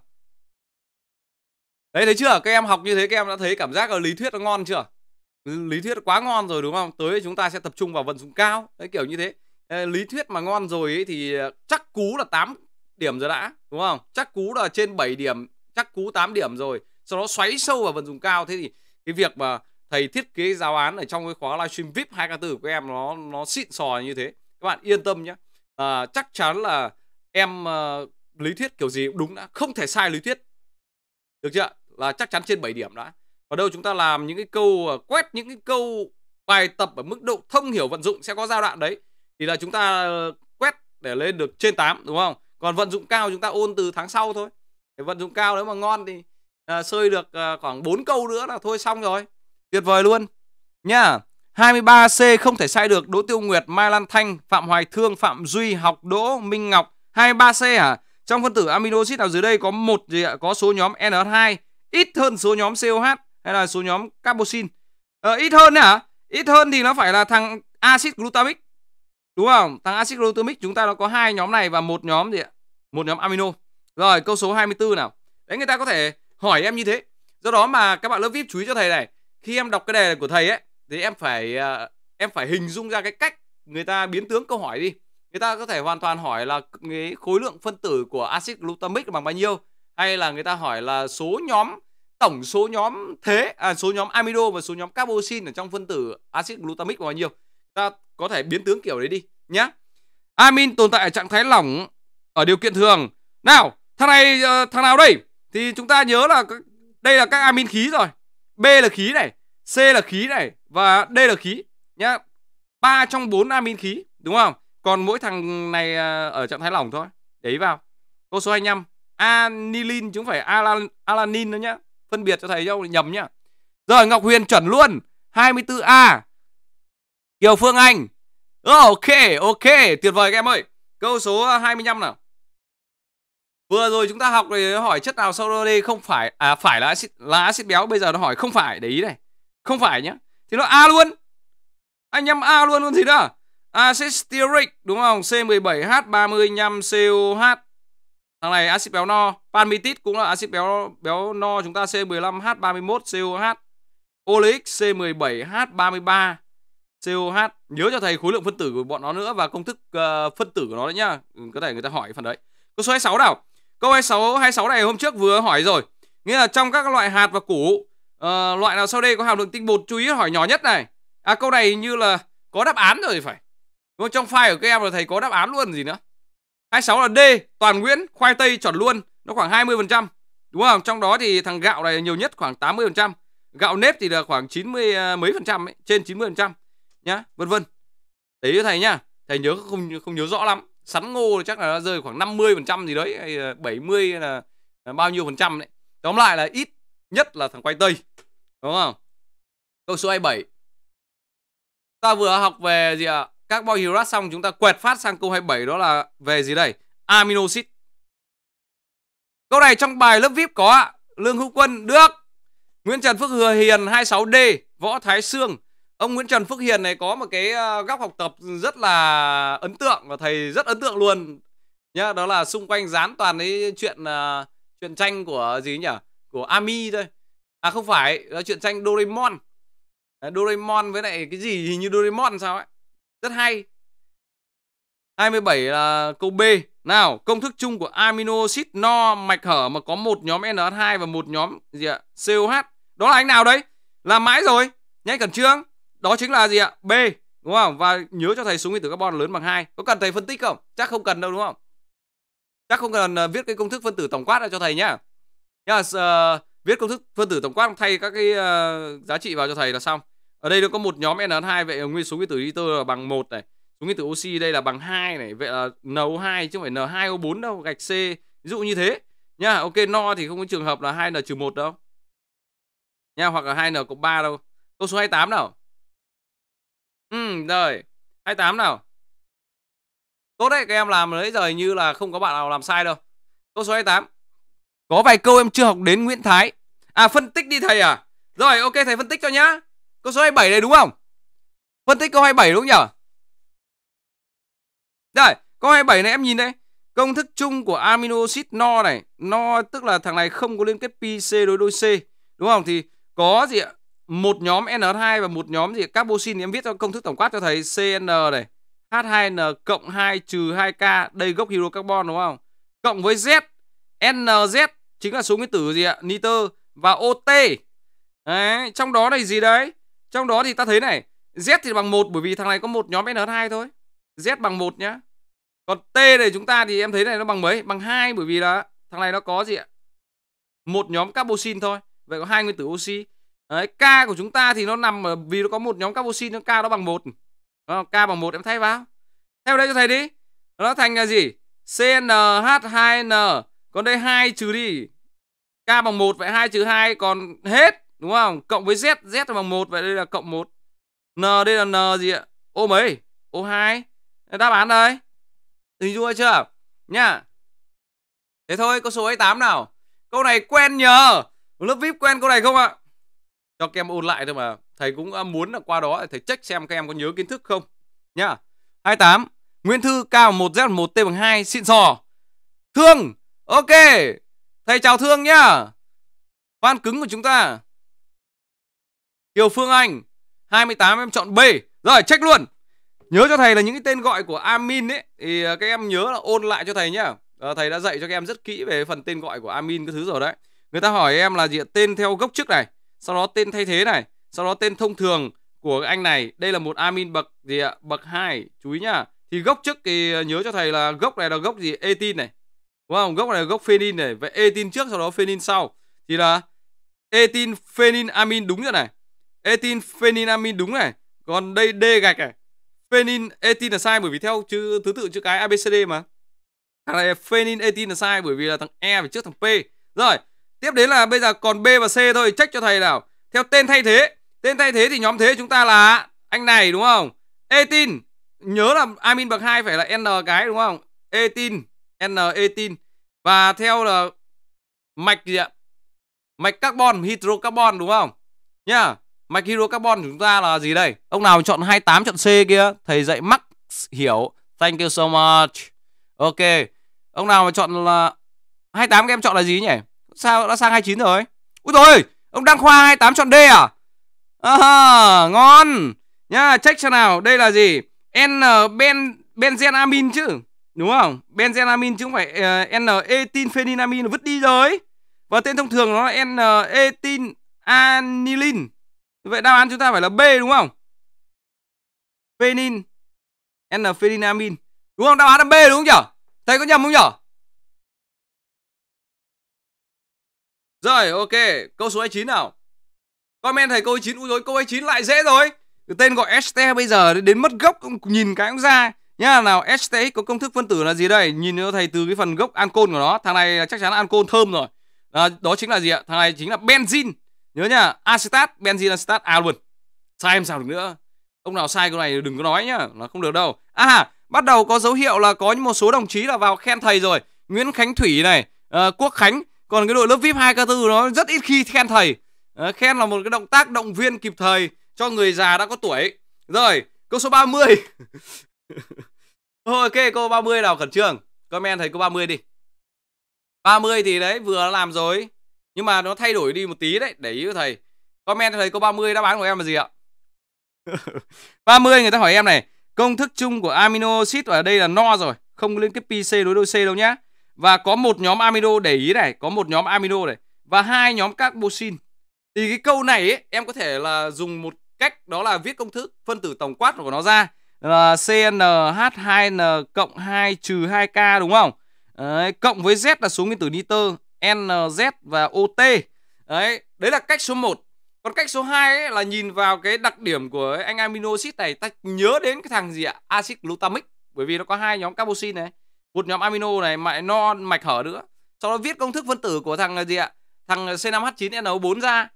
Speaker 2: Đấy thấy chưa? Các em học như thế các em đã thấy cảm giác là lý thuyết nó ngon chưa? Lý thuyết quá ngon rồi đúng không? Tới chúng ta sẽ tập trung vào vận dụng cao, đấy kiểu như thế. Ờ, lý thuyết mà ngon rồi ấy thì ờ, chắc cú là 8 điểm rồi đã, đúng không? Chắc cú là trên 7 điểm, chắc cú 8 điểm rồi sau đó xoáy sâu vào vận dụng cao thế thì cái việc mà thầy thiết kế giáo án ở trong cái khóa livestream vip 2k4 của em nó nó xịn sò như thế các bạn yên tâm nhé à, chắc chắn là em à, lý thuyết kiểu gì cũng đúng đã không thể sai lý thuyết được chưa là chắc chắn trên 7 điểm đã ở đâu chúng ta làm những cái câu ờ, quét những cái câu bài tập ở mức độ thông hiểu vận dụng sẽ có giai đoạn đấy thì là chúng ta ờ, quét để lên được trên 8 đúng không còn vận dụng cao chúng ta ôn từ tháng sau thôi vận dụng cao nếu mà ngon thì à, sơi được à, khoảng 4 câu nữa là thôi xong rồi tuyệt vời luôn nhá 23C không thể sai được Đỗ Tiêu Nguyệt, Mai Lan Thanh, Phạm Hoài Thương, Phạm Duy, Học Đỗ, Minh Ngọc 23C à trong phân tử amino acid nào dưới đây có một gì ạ có số nhóm NH2 ít hơn số nhóm COH hay là số nhóm carboxyl ờ, ít hơn hả ít hơn thì nó phải là thằng axit glutamic đúng không thằng axit glutamic chúng ta nó có hai nhóm này và một nhóm gì ạ một nhóm amino rồi câu số 24 nào đấy người ta có thể hỏi em như thế do đó mà các bạn lớp vip chú ý cho thầy này khi em đọc cái đề của thầy ấy thì em phải uh, em phải hình dung ra cái cách người ta biến tướng câu hỏi đi người ta có thể hoàn toàn hỏi là cái khối lượng phân tử của axit glutamic bằng bao nhiêu hay là người ta hỏi là số nhóm tổng số nhóm thế à, số nhóm amido và số nhóm carboxin ở trong phân tử axit glutamic bao nhiêu ta có thể biến tướng kiểu đấy đi nhá amin tồn tại ở trạng thái lỏng ở điều kiện thường nào thằng này ờ, thằng nào đây thì chúng ta nhớ là đây là các amin khí rồi b là khí này c là khí này và d là khí nhá ba trong bốn amin khí đúng không còn mỗi thằng này à, ở trạng thái lỏng thôi để ý vào câu số 25 anilin chúng phải alan, alanin nữa nhá phân biệt cho thầy nhau nhầm nhá rồi ngọc huyền chuẩn luôn 24 a kiều phương anh ờ, ok ok tuyệt vời các em ơi câu số 25 nào Vừa rồi chúng ta học rồi hỏi chất nào sau đây không phải à phải là axit lá axit béo, bây giờ nó hỏi không phải để ý này. Không phải nhá. Thì nó A luôn. Anh em A luôn luôn gì đó. Acid stearic đúng không? C17H35COH. Thằng này axit béo no. palmitic cũng là axit béo béo no chúng ta C15H31COH. Oleic C17H33 COH. Nhớ cho thầy khối lượng phân tử của bọn nó nữa và công thức uh, phân tử của nó đấy nhá. Có thể người ta hỏi phần đấy. Câu số 6 nào? Câu 26, 26 này hôm trước vừa hỏi rồi. Nghĩa là trong các loại hạt và củ, uh, loại nào sau đây có hàm lượng tinh bột chú ý hỏi nhỏ nhất này. À câu này như là có đáp án rồi phải. Đúng không? Trong file của các em là thầy có đáp án luôn gì nữa. 26 là D, toàn nguyễn, khoai tây chọn luôn, nó khoảng 20%. Đúng không? Trong đó thì thằng gạo này nhiều nhất khoảng 80%, gạo nếp thì là khoảng 90 ờ, mấy phần trăm ấy, trên 90% nhá, vân vân. Đấy thầy nhá. Thầy nhớ không không nhớ rõ lắm sắn ngô chắc là nó rơi khoảng 50 phần trăm gì đấy hay là 70 hay là, bao nhiêu phần trăm đấy tóm lại là ít nhất là thằng quay tây đúng không câu số 27 ta vừa học về gì ạ à? các bao hydrat xong chúng ta quẹt phát sang câu 27 đó là về gì đây aminoxid câu này trong bài lớp vip có ạ lương hữu quân được nguyễn trần phước hừa hiền 26d võ thái sương ông Nguyễn Trần Phước Hiền này có một cái ờ, góc học tập rất là ấn tượng và thầy rất ấn tượng luôn nhá đó là xung quanh dán toàn ấy chuyện uh, chuyện tranh của gì nhỉ của Ami thôi à không phải là chuyện tranh Doraemon à, Doraemon với lại cái gì hình như Doraemon sao ấy rất hay 27 là câu B nào công thức chung của amino xít no mạch hở mà có một nhóm NH2 và một nhóm gì ạ COH đó là anh nào đấy làm mãi rồi nhanh cẩn trương đó chính là gì ạ b đúng không và nhớ cho thầy số nguyên tử carbon lớn bằng hai có cần thầy phân tích không chắc không cần đâu đúng không chắc không cần ờ, viết cái công thức phân tử tổng quát ra cho thầy nhá nhá uh, ờ, viết công thức phân tử tổng quát thay các cái uh, giá trị vào cho thầy là xong ở đây nó có một nhóm n2 vậy nguyên số nguyên tử nitơ là bằng một này số nguyên tử oxy đây là bằng hai này vậy là NO2 chứ không phải N2O4 đâu gạch C ví dụ như thế nhá ok no thì
Speaker 1: không có trường hợp là 2N-1 đâu nha hoặc là 2N cộng 3 đâu câu số 28 nào Ừm, rồi. 28 nào. Tốt đấy, các em làm lấy rồi như là không có bạn nào làm sai đâu. Câu số 28. Có vài
Speaker 2: câu em chưa học đến Nguyễn Thái. À phân tích đi thầy à. Rồi, ok thầy phân tích cho nhá. Câu số 27 đây đúng không? Phân tích câu 27 đúng không nhỉ? Đây, câu 27 này em nhìn đây. Công thức chung của amino acid no này, no tức là thằng này không có liên kết PC đối đôi C, đúng không? Thì có gì ạ? một nhóm N2 và một nhóm gì carboxin thì em viết cho công thức tổng quát cho thầy CN này H2N cộng 2 trừ 2K đây gốc hydro đúng không cộng với Z NZ chính là số nguyên tử gì ạ nitơ và OT đấy, trong đó này gì đấy trong đó thì ta thấy này Z thì bằng một bởi vì thằng này có một nhóm N2 thôi Z bằng một nhá còn T này chúng ta thì em thấy này nó bằng mấy bằng hai bởi vì là thằng này nó có gì ạ một nhóm carboxin thôi vậy có hai nguyên tử oxy Đấy, K của chúng ta thì nó nằm ở vì nó có một nhóm carboxy nó K nó bằng một K vâng, bằng một em thay vào. Theo đây cho thầy đi. Nó thành là gì? CnH2n. Còn đây 2 trừ đi. K bằng 1 vậy 2 trừ 2 còn hết, đúng không? Cộng với Z, Z là bằng 1 vậy đây là cộng 1. N đây là N gì ạ? O mấy? O2. Đáp án đây. Hình chưa chưa? Nhá. Thế thôi, câu số 8 nào. Câu này quen nhờ. Lớp VIP quen câu này không ạ? cho các em ôn lại thôi mà thầy cũng à, muốn là qua đó thầy check xem các em có nhớ kiến thức không nhá 28 Nguyễn Thư cao 1 Z 1 T bằng 2 xịn sò Thương Ok Thầy chào Thương nhá Fan cứng của chúng ta Kiều Phương Anh 28 em chọn B Rồi check luôn Nhớ cho thầy là những cái tên gọi của Amin ấy Thì à, các em nhớ là ôn lại cho thầy nhá à, Thầy đã dạy cho các em rất kỹ về phần tên gọi của Amin cái thứ rồi đấy Người ta hỏi em là gì tên theo gốc trước này sau đó tên thay thế này, sau đó tên thông thường của anh này, đây là một admin bậc gì ạ? Bậc 2, chú ý nhá. Thì gốc trước thì nhớ cho thầy là gốc này là gốc gì? Etin này. Đúng không? Gốc này là gốc phenin này, vậy etin trước sau đó phenin sau. Thì là etin phenin amin đúng rồi này. Etin phenin amin đúng này. Còn đây D gạch này. Phenin etin là sai bởi vì theo chữ thứ tự chữ cái ABCD mà. Thằng này phenin etin là sai bởi vì là thằng E phải trước thằng P. Rồi, Tiếp đến là bây giờ còn B và C thôi, check cho thầy nào. Theo tên thay thế, tên thay thế thì nhóm thế chúng ta là anh này đúng không? Etin, nhớ là amin bậc 2 phải là N cái đúng không? Etin, N etin. Và theo là mạch gì ạ? Mạch carbon, hydrocarbon đúng không? Nhá. Mạch hydrocarbon chúng ta là gì đây? Ông nào chọn 28 chọn C kia, thầy dạy mắc hiểu. Thank you so much. Ok. Ông nào mà chọn là 28 các em chọn là gì nhỉ? Sao đã sang 29 rồi? Úi rồi ông Đăng Khoa 28 chọn D à? À, ngon. Nhá, check cho nào. Đây là gì? N ben benzenamin chứ. Đúng không? Benzenamin chứ không phải uh, N etin phenylamin vứt đi rồi. Và tên thông thường nó là N etin anilin. Vậy đáp án chúng ta phải là B
Speaker 1: đúng không? Phenin N phenylamin. Đúng không? Đáp án là B đúng không nhỉ? Thầy có nhầm không nhỉ? Rồi ok, câu số 29 nào. Comment thầy câu 29 úi dồi, câu 29 lại dễ
Speaker 2: rồi. Cái tên gọi ST bây giờ đến mất gốc nhìn cái cũng ra. Nhá, nào st có công thức phân tử là gì đây? Nhìn cho thầy từ cái phần gốc ancol của nó, thằng này chắc chắn là ancol thơm rồi. À, đó chính là gì ạ? Thằng này chính là benzin. Nhớ nhá, acetat, benzin acetat à luôn. Sai em sao được nữa. Ông nào sai câu này đừng có nói nhá, nó không được đâu. À, bắt đầu có dấu hiệu là có một số đồng chí là vào khen thầy rồi. Nguyễn Khánh Thủy này, uh, Quốc Khánh còn cái đội lớp vip hai k tư nó rất ít khi khen thầy à, khen là một cái động tác động viên kịp thời cho người già đã có tuổi rồi câu số 30 ok câu 30 nào khẩn trương comment thầy câu 30 đi 30 thì đấy vừa làm rồi nhưng mà nó thay đổi đi một tí đấy để ý với thầy comment thầy câu 30 đáp án của em là gì ạ 30 người ta hỏi em này công thức chung của amino acid ở đây là no rồi không liên kết PC nối đôi C đâu nhá và có một nhóm amino để ý này có một nhóm amino này và hai nhóm carboxin thì cái câu này ấy, em có thể là dùng một cách đó là viết công thức phân tử tổng quát của nó ra là CnH2n cộng 2 trừ 2k đúng không? Đấy, cộng với Z là số nguyên tử nitơ NZ và OT. Đấy, đấy là cách số 1. Còn cách số 2 ấy là nhìn vào cái đặc điểm của anh amino acid này ta nhớ đến cái thằng gì ạ? Acid glutamic bởi vì nó có hai nhóm carboxy này một nhóm amino này mà no mạch hở nữa sau đó viết công thức phân tử của thằng ờ, gì ạ thằng ờ, C5H9NO4 ra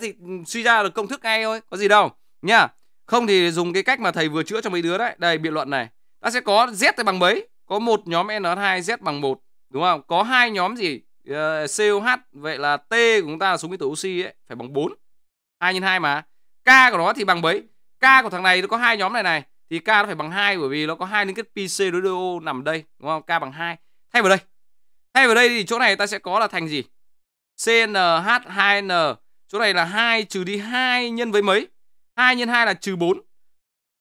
Speaker 2: thì ừ, suy ra được công thức ngay thôi có gì đâu nha. không thì dùng cái cách mà thầy vừa chữa cho mấy đứa đấy đây biện luận này ta sẽ có Z bằng mấy có một nhóm n 2 Z bằng một đúng không có hai nhóm gì ờ, COH vậy là T của chúng ta là số nguyên tử oxy ấy phải bằng 4 2 x 2 mà K của nó thì bằng mấy K của thằng này nó có hai nhóm này này thì k nó phải bằng hai bởi vì nó có hai liên kết pc đối đôi nằm đây đúng không k bằng hai thay vào đây thay vào đây thì chỗ này ta sẽ có là thành gì cnh 2 n chỗ này là 2 trừ đi 2 nhân với mấy 2 nhân 2 là trừ 4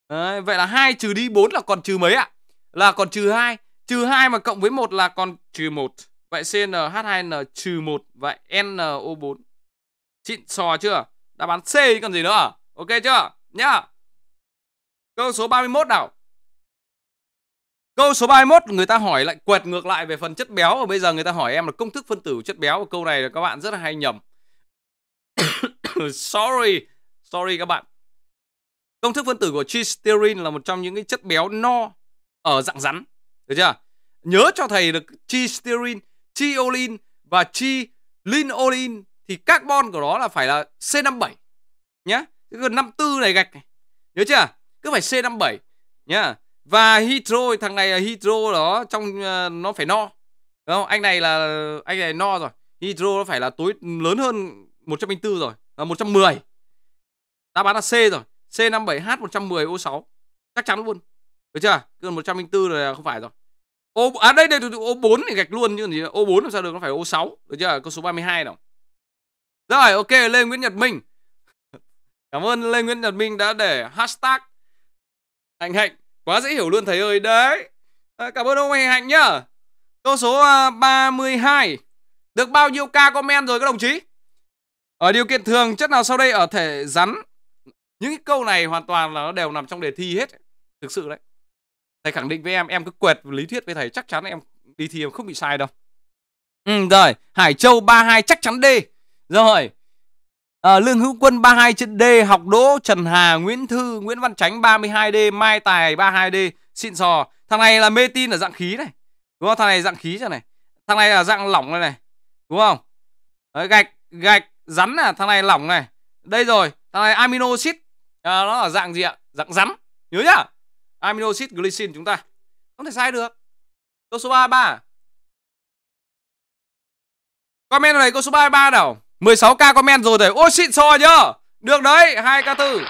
Speaker 2: Đấy, vậy là 2 trừ đi 4 là còn trừ mấy ạ là còn trừ 2 trừ 2 mà cộng với 1 là còn trừ 1 vậy CNH2N trừ 1 vậy
Speaker 1: NO4 xịn sò chưa đáp án C còn gì nữa ok chưa nhá Câu số 31 nào. Câu số
Speaker 2: 31 người ta hỏi lại quẹt ngược lại về phần chất béo và bây giờ người ta hỏi em là công thức phân tử chất béo. Và câu này là các bạn rất là hay nhầm. sorry, sorry các bạn. Công thức phân tử của chisterin là một trong những cái chất béo no ở dạng rắn. Được chưa? Nhớ cho thầy được chisterin, chiolin và chi linolin thì carbon của nó là phải là C57 nhá. Cái 54 này gạch này. Nhớ chưa? cứ phải C57 nhá. Và Hydro thằng này là Hydro đó trong ờ, nó phải no. Đúng không? Anh này là anh này no rồi. Hydro nó phải là tối lớn hơn 104 rồi, là 110. Đáp án là C rồi. C57H110O6. Chắc chắn luôn. Được chưa? Cứ 104 rồi là không phải rồi. Ô à đây đây O4 thì gạch luôn chứ gì O4 làm sao được nó phải O6, được chưa? Câu số 32 nào. Rồi, ok, Lê Nguyễn Nhật Minh. Cảm ơn Lê Nguyễn Nhật Minh đã để hashtag hạnh Hạnh Quá dễ hiểu luôn thầy ơi Đấy à, Cảm ơn ông hạnh Hạnh nhá Câu số uh, à, 32 Được bao nhiêu ca comment rồi các đồng chí Ở điều kiện thường chất nào sau đây ở thể rắn Những cái câu này hoàn toàn là nó đều nằm trong đề thi hết Thực sự đấy Thầy khẳng định với em Em cứ quẹt lý thuyết với thầy Chắc chắn em đi thi em không bị sai đâu Ừ rồi Hải Châu 32 chắc chắn D Rồi À, Lương Hữu Quân 32 chữ D, Học Đỗ, Trần Hà, Nguyễn Thư, Nguyễn Văn Chánh 32D, Mai Tài 32D, xịn sò. Thằng này là mê tin ở dạng khí này. Đúng không? Thằng này dạng khí cho này. Thằng này là dạng lỏng này này. Đúng không? Đấy, gạch, gạch, rắn là thằng này lỏng này. Đây rồi, thằng này amino acid à,
Speaker 1: nó là dạng gì ạ? Dạng rắn. Nhớ nhá. Amino acid glycine chúng ta. Không thể sai được. Câu số 33. À? Comment này câu số 33 nào? 16k comment rồi đấy, Ôi xịn sò nhá Được đấy 2k tư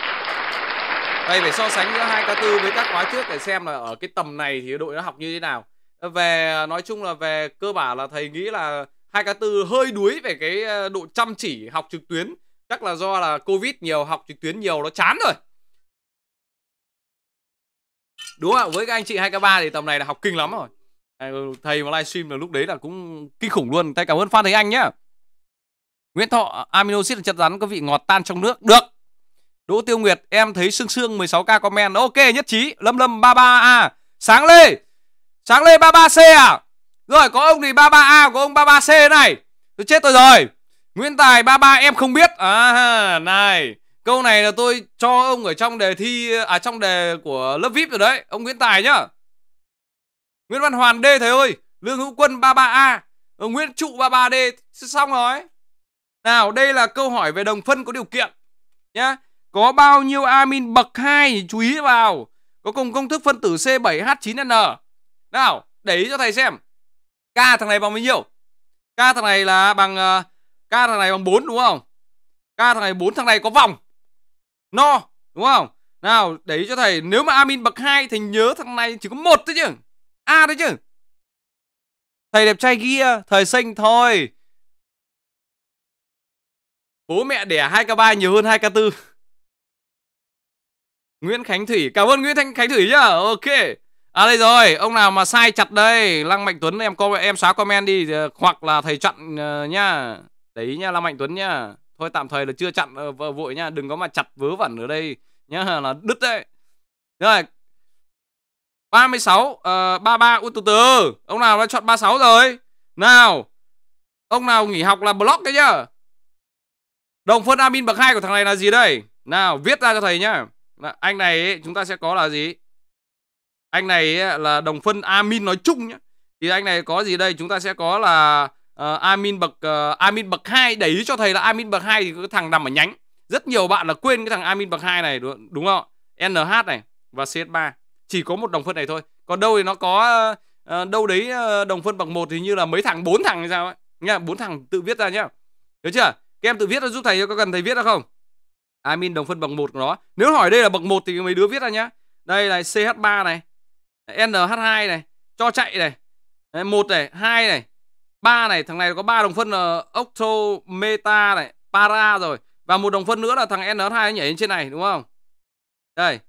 Speaker 2: Đây phải so sánh giữa 2k tư với các khóa trước Để xem là ở cái tầm này thì đội nó học như thế nào Về nói chung là về cơ bản là thầy nghĩ là 2k tư hơi đuối về cái ờ, độ chăm chỉ học trực tuyến Chắc là do là Covid nhiều học trực tuyến nhiều nó chán rồi Đúng không Với các anh chị 2k3 thì tầm này là học kinh lắm rồi ờ, Thầy mà livestream là lúc đấy là cũng kinh khủng luôn Thầy cảm ơn Phan Thế Anh nhá Nguyễn Thọ là chất rắn có vị ngọt tan trong nước. Được. Đỗ Tiêu Nguyệt, em thấy sương sương 16k comment. Ok, nhất trí. Lâm Lâm 33A. Sáng Lê. Sáng Lê 33C à? Rồi, có ông thì 33A, có ông 33C này. Tôi chết tôi rồi. Nguyễn Tài 33 em không biết. À này, câu này là tôi cho ông ở trong đề thi à trong đề của lớp VIP rồi đấy, ông Nguyễn Tài nhá. Nguyễn Văn Hoàn D thầy ơi, Lương Hữu Quân 33A, ông Nguyễn Trụ 33D xong rồi. Nào, đây là câu hỏi về đồng phân có điều kiện nhá. Có bao nhiêu amin bậc 2 chú ý vào. Có cùng công thức phân tử C7H9N. Nào, để ý cho thầy xem. K thằng này bằng bao nhiêu? K thằng này là bằng uh, K thằng này bằng 4 đúng không? K thằng này 4 thằng này có vòng. No, đúng không? Nào, để ý cho thầy, nếu mà amin bậc 2 thì nhớ thằng này chỉ có một thôi chứ. A đấy
Speaker 1: chứ. Thầy đẹp trai kia, thời sinh thôi. Bố mẹ đẻ 2k3 nhiều hơn 2k4 Nguyễn Khánh Thủy Cảm ơn Nguyễn Thanh Khánh Thủy nhá Ok À đây rồi Ông nào mà sai
Speaker 2: chặt đây Lăng Mạnh Tuấn em có em xóa comment đi ờ, Hoặc là thầy chặn uh, nhá Đấy nhá Lăng Mạnh Tuấn nhá Thôi tạm thời là chưa chặn ờ, vội nhá Đừng có mà chặt vớ vẩn ở đây Nhá là đứt đấy Rồi 36 uh, 33 Ui từ từ Ông nào đã chọn 36 rồi Nào Ông nào nghỉ học là block đấy nhá Đồng phân amin bậc 2 của thằng này là gì đây? Nào, viết ra cho thầy nhá. Anh này ấy, chúng ta sẽ có là gì? Anh này ấy, là đồng phân amin nói chung nhá. Thì anh này có gì đây? Chúng ta sẽ có là uh, ờ, amin bậc uh, ờ, amin bậc 2 Đẩy cho thầy là amin bậc 2 thì cái thằng nằm ở nhánh. Rất nhiều bạn là quên cái thằng amin bậc 2 này đúng, đúng không? NH này và CH3. Chỉ có một đồng phân này thôi. Còn đâu thì nó có uh, đâu đấy uh, đồng phân bậc 1 thì như là mấy thằng bốn thằng hay sao ấy. Nha, bốn thằng tự viết ra nhá. Được chưa? Các em tự viết ra giúp thầy có cần thầy viết ra không? Amin đồng phân bậc 1 của nó. Nếu hỏi đây là bậc 1 thì mấy đứa viết ra nhá. Đây là CH3 này, NH2 này, cho chạy này. Đấy, 1 này, 2 này, 3 này, thằng này có 3 đồng phân là octo meta này, para rồi. Và một đồng phân nữa là thằng NH2 nhảy lên trên này đúng không? Đây.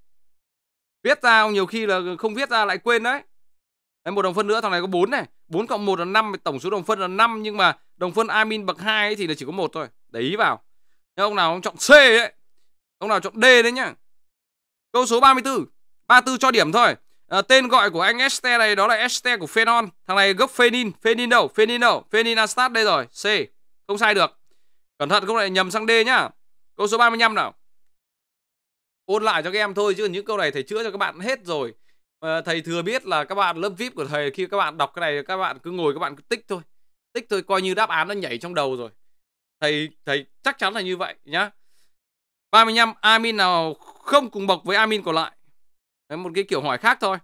Speaker 2: Viết ra nhiều khi là không viết ra lại quên đấy. Đấy, một đồng phân nữa thằng này có 4 này 4 cộng 1 là 5 Tổng số đồng phân là 5 Nhưng mà đồng phân amin bậc 2 ấy thì là chỉ có một thôi để ý vào nếu ông nào ông chọn C ấy ông nào chọn D đấy nhá câu số 34 34 cho điểm thôi à, tên gọi của anh este này đó là este của phenol thằng này gốc phenin phenin đâu phenin đâu phenin astat đây rồi C không sai được cẩn thận không lại nhầm sang D nhá câu số 35 nào ôn lại cho các em thôi chứ những câu này thầy chữa cho các bạn hết rồi à, thầy thừa biết là các bạn lớp vip của thầy khi các bạn đọc cái này các bạn cứ ngồi các bạn cứ tích thôi tích thôi coi như đáp án nó nhảy trong đầu rồi thầy thầy chắc chắn là như vậy nhá 35 amin nào không cùng bậc với amin còn lại Đấy, một cái kiểu hỏi khác thôi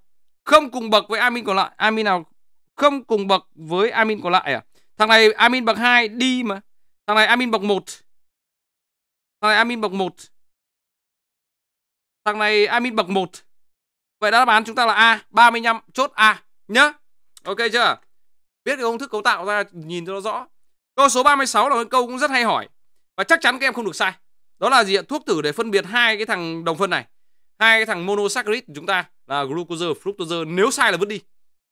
Speaker 2: không cùng bậc với amin còn lại amin
Speaker 1: nào không cùng bậc với amin còn lại à thằng này amin bậc 2 đi mà thằng này amin bậc 1 thằng này amin bậc 1 thằng này amin bậc 1 vậy đáp án chúng ta là a 35 chốt a nhá
Speaker 2: ok chưa biết cái công thức cấu tạo ra nhìn cho nó rõ Câu số 36 là một câu cũng rất hay hỏi và chắc chắn các em không được sai. Đó là gì ạ? Thuốc thử để phân biệt hai cái thằng đồng phân này, hai cái thằng monosaccharide của chúng ta là glucose và fructose. Nếu sai là vứt đi.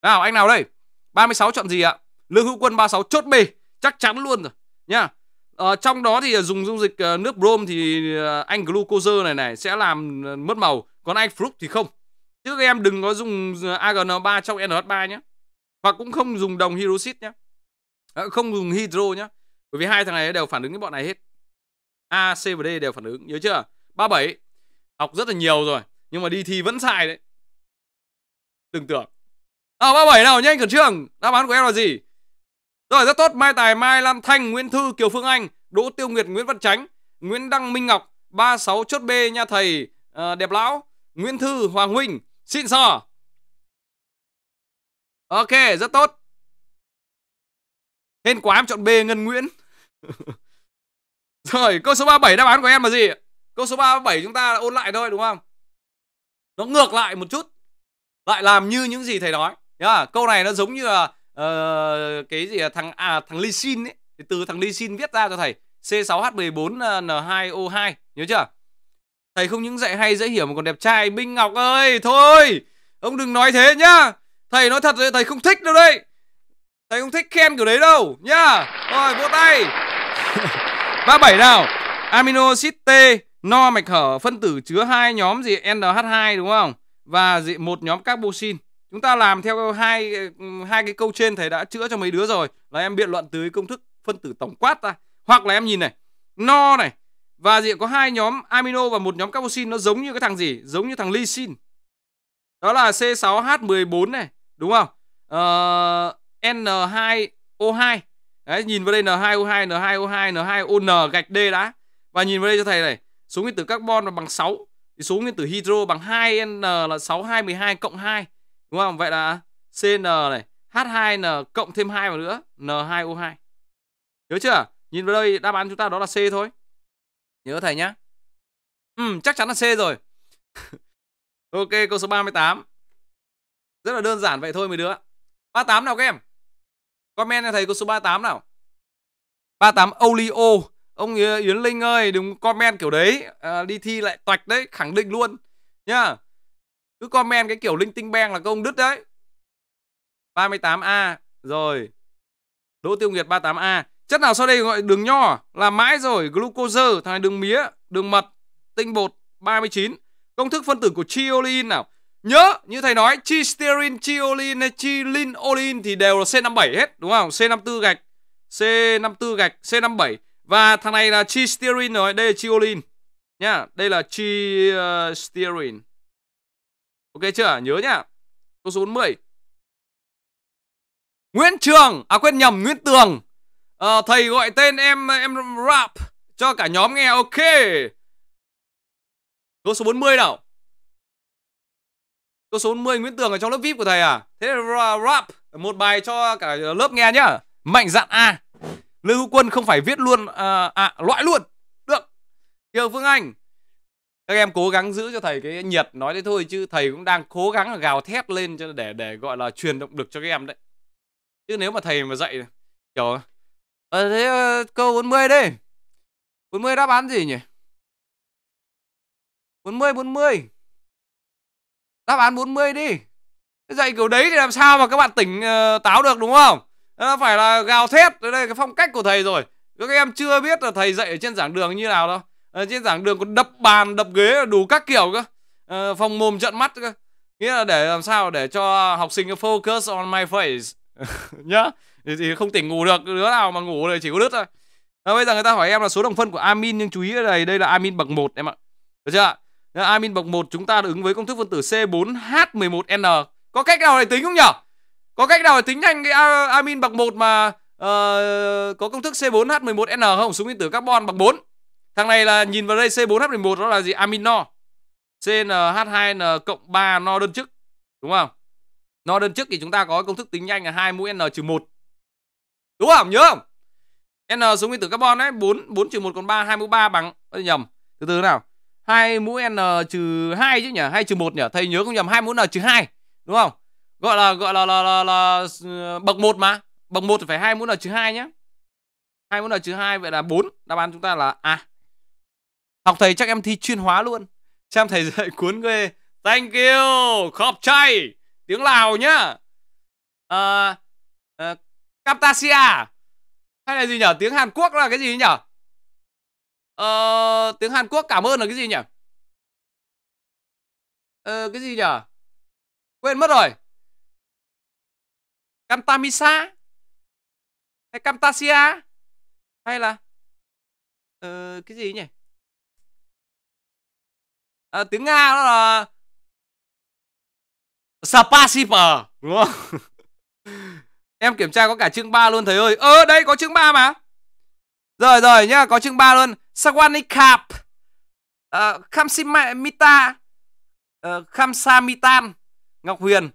Speaker 2: Nào, anh nào đây? 36 chọn gì ạ? Lương Hữu Quân 36 chốt B, chắc chắn luôn rồi nhá. Ờ, trong đó thì ờ, dùng dung dịch ờ, nước brom thì ờ, anh glucose này này sẽ làm mất màu, còn anh fruct thì không. Chứ các em đừng có dùng AgN3 trong NH3 nhé. Hoặc cũng không dùng đồng hydroxit nhé. Ờ, không dùng hydro nhá bởi vì hai thằng này đều phản ứng với bọn này hết a c và d đều phản ứng nhớ chưa 37 học rất là nhiều rồi nhưng mà đi thi vẫn sai đấy tưởng tượng ba bảy nào nhanh khẩn trương đáp án của em là gì rồi rất tốt mai tài mai lan thanh nguyễn thư kiều phương anh đỗ tiêu nguyệt nguyễn văn chánh nguyễn đăng minh ngọc 36 chốt b nha thầy à,
Speaker 1: đẹp lão nguyễn thư hoàng huynh xin sò ok rất tốt Hên quá em chọn B Ngân Nguyễn Rồi câu số 37 đáp án của em là gì Câu số 37 chúng ta ôn lại thôi đúng
Speaker 2: không Nó ngược lại một chút Lại làm như những gì thầy nói yeah, Câu này nó giống như là uh, Cái gì là thằng à, thằng Lysin ấy thì Từ thằng Lysin viết ra cho thầy C6H14N2O2 Nhớ chưa Thầy không những dạy hay dễ hiểu mà còn đẹp trai Minh Ngọc ơi thôi Ông đừng nói thế nhá Thầy nói thật rồi thầy không thích đâu đây Thầy không thích khen kiểu đấy đâu nhá. Rồi vỗ tay. 37 nào. Amino T no mạch hở phân tử chứa hai nhóm gì NH2 đúng không? Và dị một nhóm carboxin. Chúng ta làm theo hai hai cái câu trên thầy đã chữa cho mấy đứa rồi là em biện luận từ công thức phân tử tổng quát ta Hoặc là em nhìn này, no này và gì có hai nhóm amino và một nhóm carboxin nó giống như cái thằng gì? Giống như thằng lysine. Đó là C6H14 này, đúng không? Ờ uh N2O2 Đấy, nhìn vào đây N2O2, N2O2, N2ON gạch D đã. Và nhìn vào đây cho thầy này, số nguyên tử carbon là bằng 6, thì số nguyên tử hydro bằng 2N là 6 2 12 cộng 2. Đúng không? Vậy là CN này, H2N cộng thêm 2 vào nữa, N2O2. Nhớ chưa? Nhìn vào đây đáp án chúng ta đó là C thôi. Nhớ thầy nhá. Ừ, chắc chắn là C rồi.
Speaker 1: ok, câu số 38. Rất là đơn giản vậy thôi mấy đứa. 38 nào các em? Comment cho thầy có số 38 nào. 38
Speaker 2: Olio. Ông Yến Linh ơi, đừng comment kiểu đấy, à, đi thi lại toạch đấy, khẳng định luôn nhá. Cứ comment cái kiểu linh tinh beng là công đứt đấy. 38A rồi. Đỗ Tiêu Nguyệt 38A. Chất nào sau đây gọi đường nho là mãi rồi, glucose, thằng này đường mía, đường mật, tinh bột 39. Công thức phân tử của chiolin nào? Nhớ, như thầy nói, chi stearin, chi olin hay chi lin olin thì đều là C57 hết, đúng không? C54 gạch, C54 gạch, C57. Và thằng này là chi stearin rồi, đây là chi olin. Nhá, đây là chi uh,
Speaker 1: stearin. Ok chưa? Nhớ nhá. Câu số 40. Nguyễn Trường, à quên nhầm, Nguyễn Tường. À, thầy gọi tên em em rap cho cả nhóm nghe. Ok. Câu số 40 nào. Có số 40 Nguyễn Tường ở trong lớp VIP của thầy à? Thế là rap
Speaker 2: một bài cho cả lớp nghe nhá. Mạnh dạn A. Lê Hữu Quân không phải viết luôn à, à loại luôn. Được. Kiều Phương Anh. Các em cố gắng giữ cho thầy cái nhiệt nói thế thôi chứ thầy cũng đang cố gắng là gào thét lên cho để để gọi là truyền động lực cho các
Speaker 1: em đấy. Chứ nếu mà thầy mà dạy kiểu à, thế ờ, câu 40 đây. 40 đáp án gì nhỉ? 40 40 Đáp án 40 đi Dạy kiểu đấy thì làm sao mà các bạn
Speaker 2: tỉnh uh, táo được đúng không à, Phải là gào thét Đây là cái phong cách của thầy rồi Các em chưa biết là thầy dạy ở trên giảng đường như nào đâu à, Trên giảng đường còn đập bàn, đập ghế đủ các kiểu cơ à, Phòng mồm trận mắt cơ Nghĩa là để làm sao để cho học sinh focus on my face Nhá thì, thì không tỉnh ngủ được Đứa nào mà ngủ thì chỉ có đứt thôi à, Bây giờ người ta hỏi em là số đồng phân của amin Nhưng chú ý ở đây, đây là amin bậc 1 em ạ Được chưa ạ Ờ, amin bậc 1 chúng ta được ứng với công thức phân tử C4H11N. Có cách nào để tính không nhỉ? Có cách nào để tính nhanh cái à, amin bậc 1 mà uh, có công thức C4H11N không? Xuống nguyên tử carbon bậc 4. Thằng này là nhìn vào đây C4H11 đó là gì? Amino. CNH2N cộng 3 no đơn chức. Đúng không? No đơn chức thì chúng ta có công thức tính nhanh là 2 mũi N trừ 1. Đúng không? Nhớ không? N xuống nguyên tử carbon đấy, 4 4 trừ 1 còn 3 2 mũ 3 bằng nhầm. Từ từ nào? 2 mũ n trừ 2 chứ nhỉ, 2 trừ 1 nhỉ? Thầy nhớ không nhầm 2 mũ n trừ 2 đúng không? Gọi là gọi là là, là, là ừ, bậc 1 mà. Bậc 1 phải 2 mũ n trừ 2 nhé 2 mũ n trừ 2 vậy là 4. Đáp án chúng ta là à. Học thầy chắc em thi chuyên hóa luôn. Xem thầy dạy cuốn ghê. Thank you. Khop chay. Tiếng Lào nhá. À, à, Captasia. Hay là gì nhỉ? Tiếng Hàn Quốc là cái gì nhỉ?
Speaker 1: Ờ, tiếng Hàn Quốc cảm ơn là cái gì nhỉ? Ờ, cái gì nhỉ? Quên mất rồi. Camtamisa hay Camtasia hay là ờ, cái gì nhỉ? À, tiếng Nga đó là Spasipa đúng không? em kiểm tra có cả chương 3 luôn thầy ơi. Ơ ờ, đây có chương 3 mà. Rồi
Speaker 2: rồi nhá, có chương 3 luôn. Sawanikap, uh, ờ, Kamsimita, uh, ờ, Kamsamitan, Ngọc Huyền,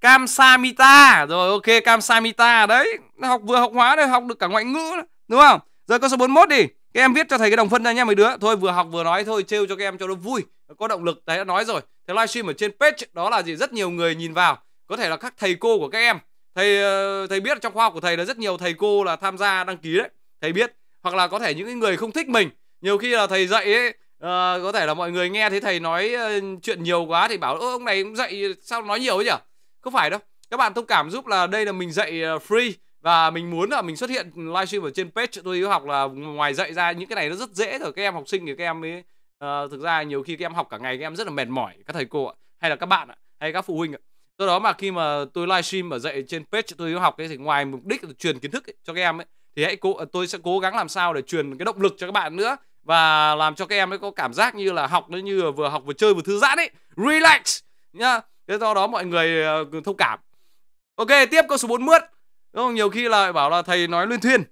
Speaker 2: Kamsamita, rồi ok Kamsamita đấy, học vừa học hóa rồi học được cả ngoại ngữ đúng không? Rồi câu số 41 đi. Các em viết cho thầy cái đồng phân ra nha mấy đứa. Thôi vừa học vừa nói thôi, trêu cho các em cho nó vui, có động lực. đấy đã nói rồi. Thế livestream ở trên page đó là gì? Rất nhiều người nhìn vào, có thể là các thầy cô của các em. Thầy ờ, thầy biết trong khoa học của thầy là rất nhiều thầy cô là tham gia đăng ký đấy. Thầy biết hoặc là có thể những người không thích mình nhiều khi là thầy dạy ấy à, có thể là mọi người nghe thấy thầy nói ờ, chuyện nhiều quá thì bảo ơ ông này cũng dạy sao nói nhiều ấy nhỉ không phải đâu các bạn thông cảm giúp là đây là mình dạy ờ, free và mình muốn là mình xuất hiện livestream ở trên page tôi yêu học là ngoài dạy ra những cái này nó rất dễ rồi các em học sinh thì các em ấy uh, thực ra nhiều khi các em học cả ngày các em rất là mệt mỏi các thầy cô ạ hay là các bạn ạ hay các phụ huynh ạ do đó mà khi mà tôi livestream ở dạy trên page tôi yêu học ấy thì ngoài mục đích là truyền kiến thức ấy, cho các em ấy thì hãy cố tôi sẽ cố gắng làm sao để truyền cái động lực cho các bạn nữa và làm cho các em ấy có cảm giác như là học nó như là vừa học vừa chơi vừa thư giãn ấy relax nhá thế do đó mọi người ờ, thông cảm ok tiếp câu số 4 mướt đúng không nhiều khi là bảo là thầy nói luyên thuyên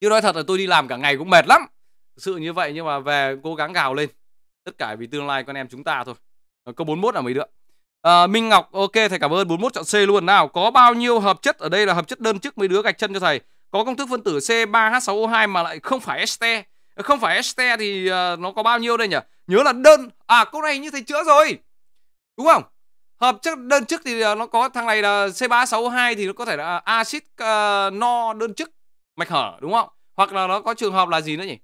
Speaker 2: chứ nói thật là tôi đi làm cả ngày cũng mệt lắm sự như vậy nhưng mà về cố gắng gào lên tất cả vì tương lai con em chúng ta thôi ờ, câu 41 là mấy đứa à, Minh Ngọc ok thầy cảm ơn 41 chọn C luôn nào có bao nhiêu hợp chất ở đây là hợp chất đơn chức mấy đứa gạch chân cho thầy có công thức phân tử C3H6O2 mà lại không phải este không phải este thì ờ, nó có bao nhiêu đây nhỉ nhớ là đơn à câu này như thầy chữa rồi đúng không hợp chất đơn chức thì ờ, nó có thằng này là C3H6O2 thì nó có thể là axit uh, no đơn chức mạch hở đúng không hoặc là nó có trường hợp là gì nữa nhỉ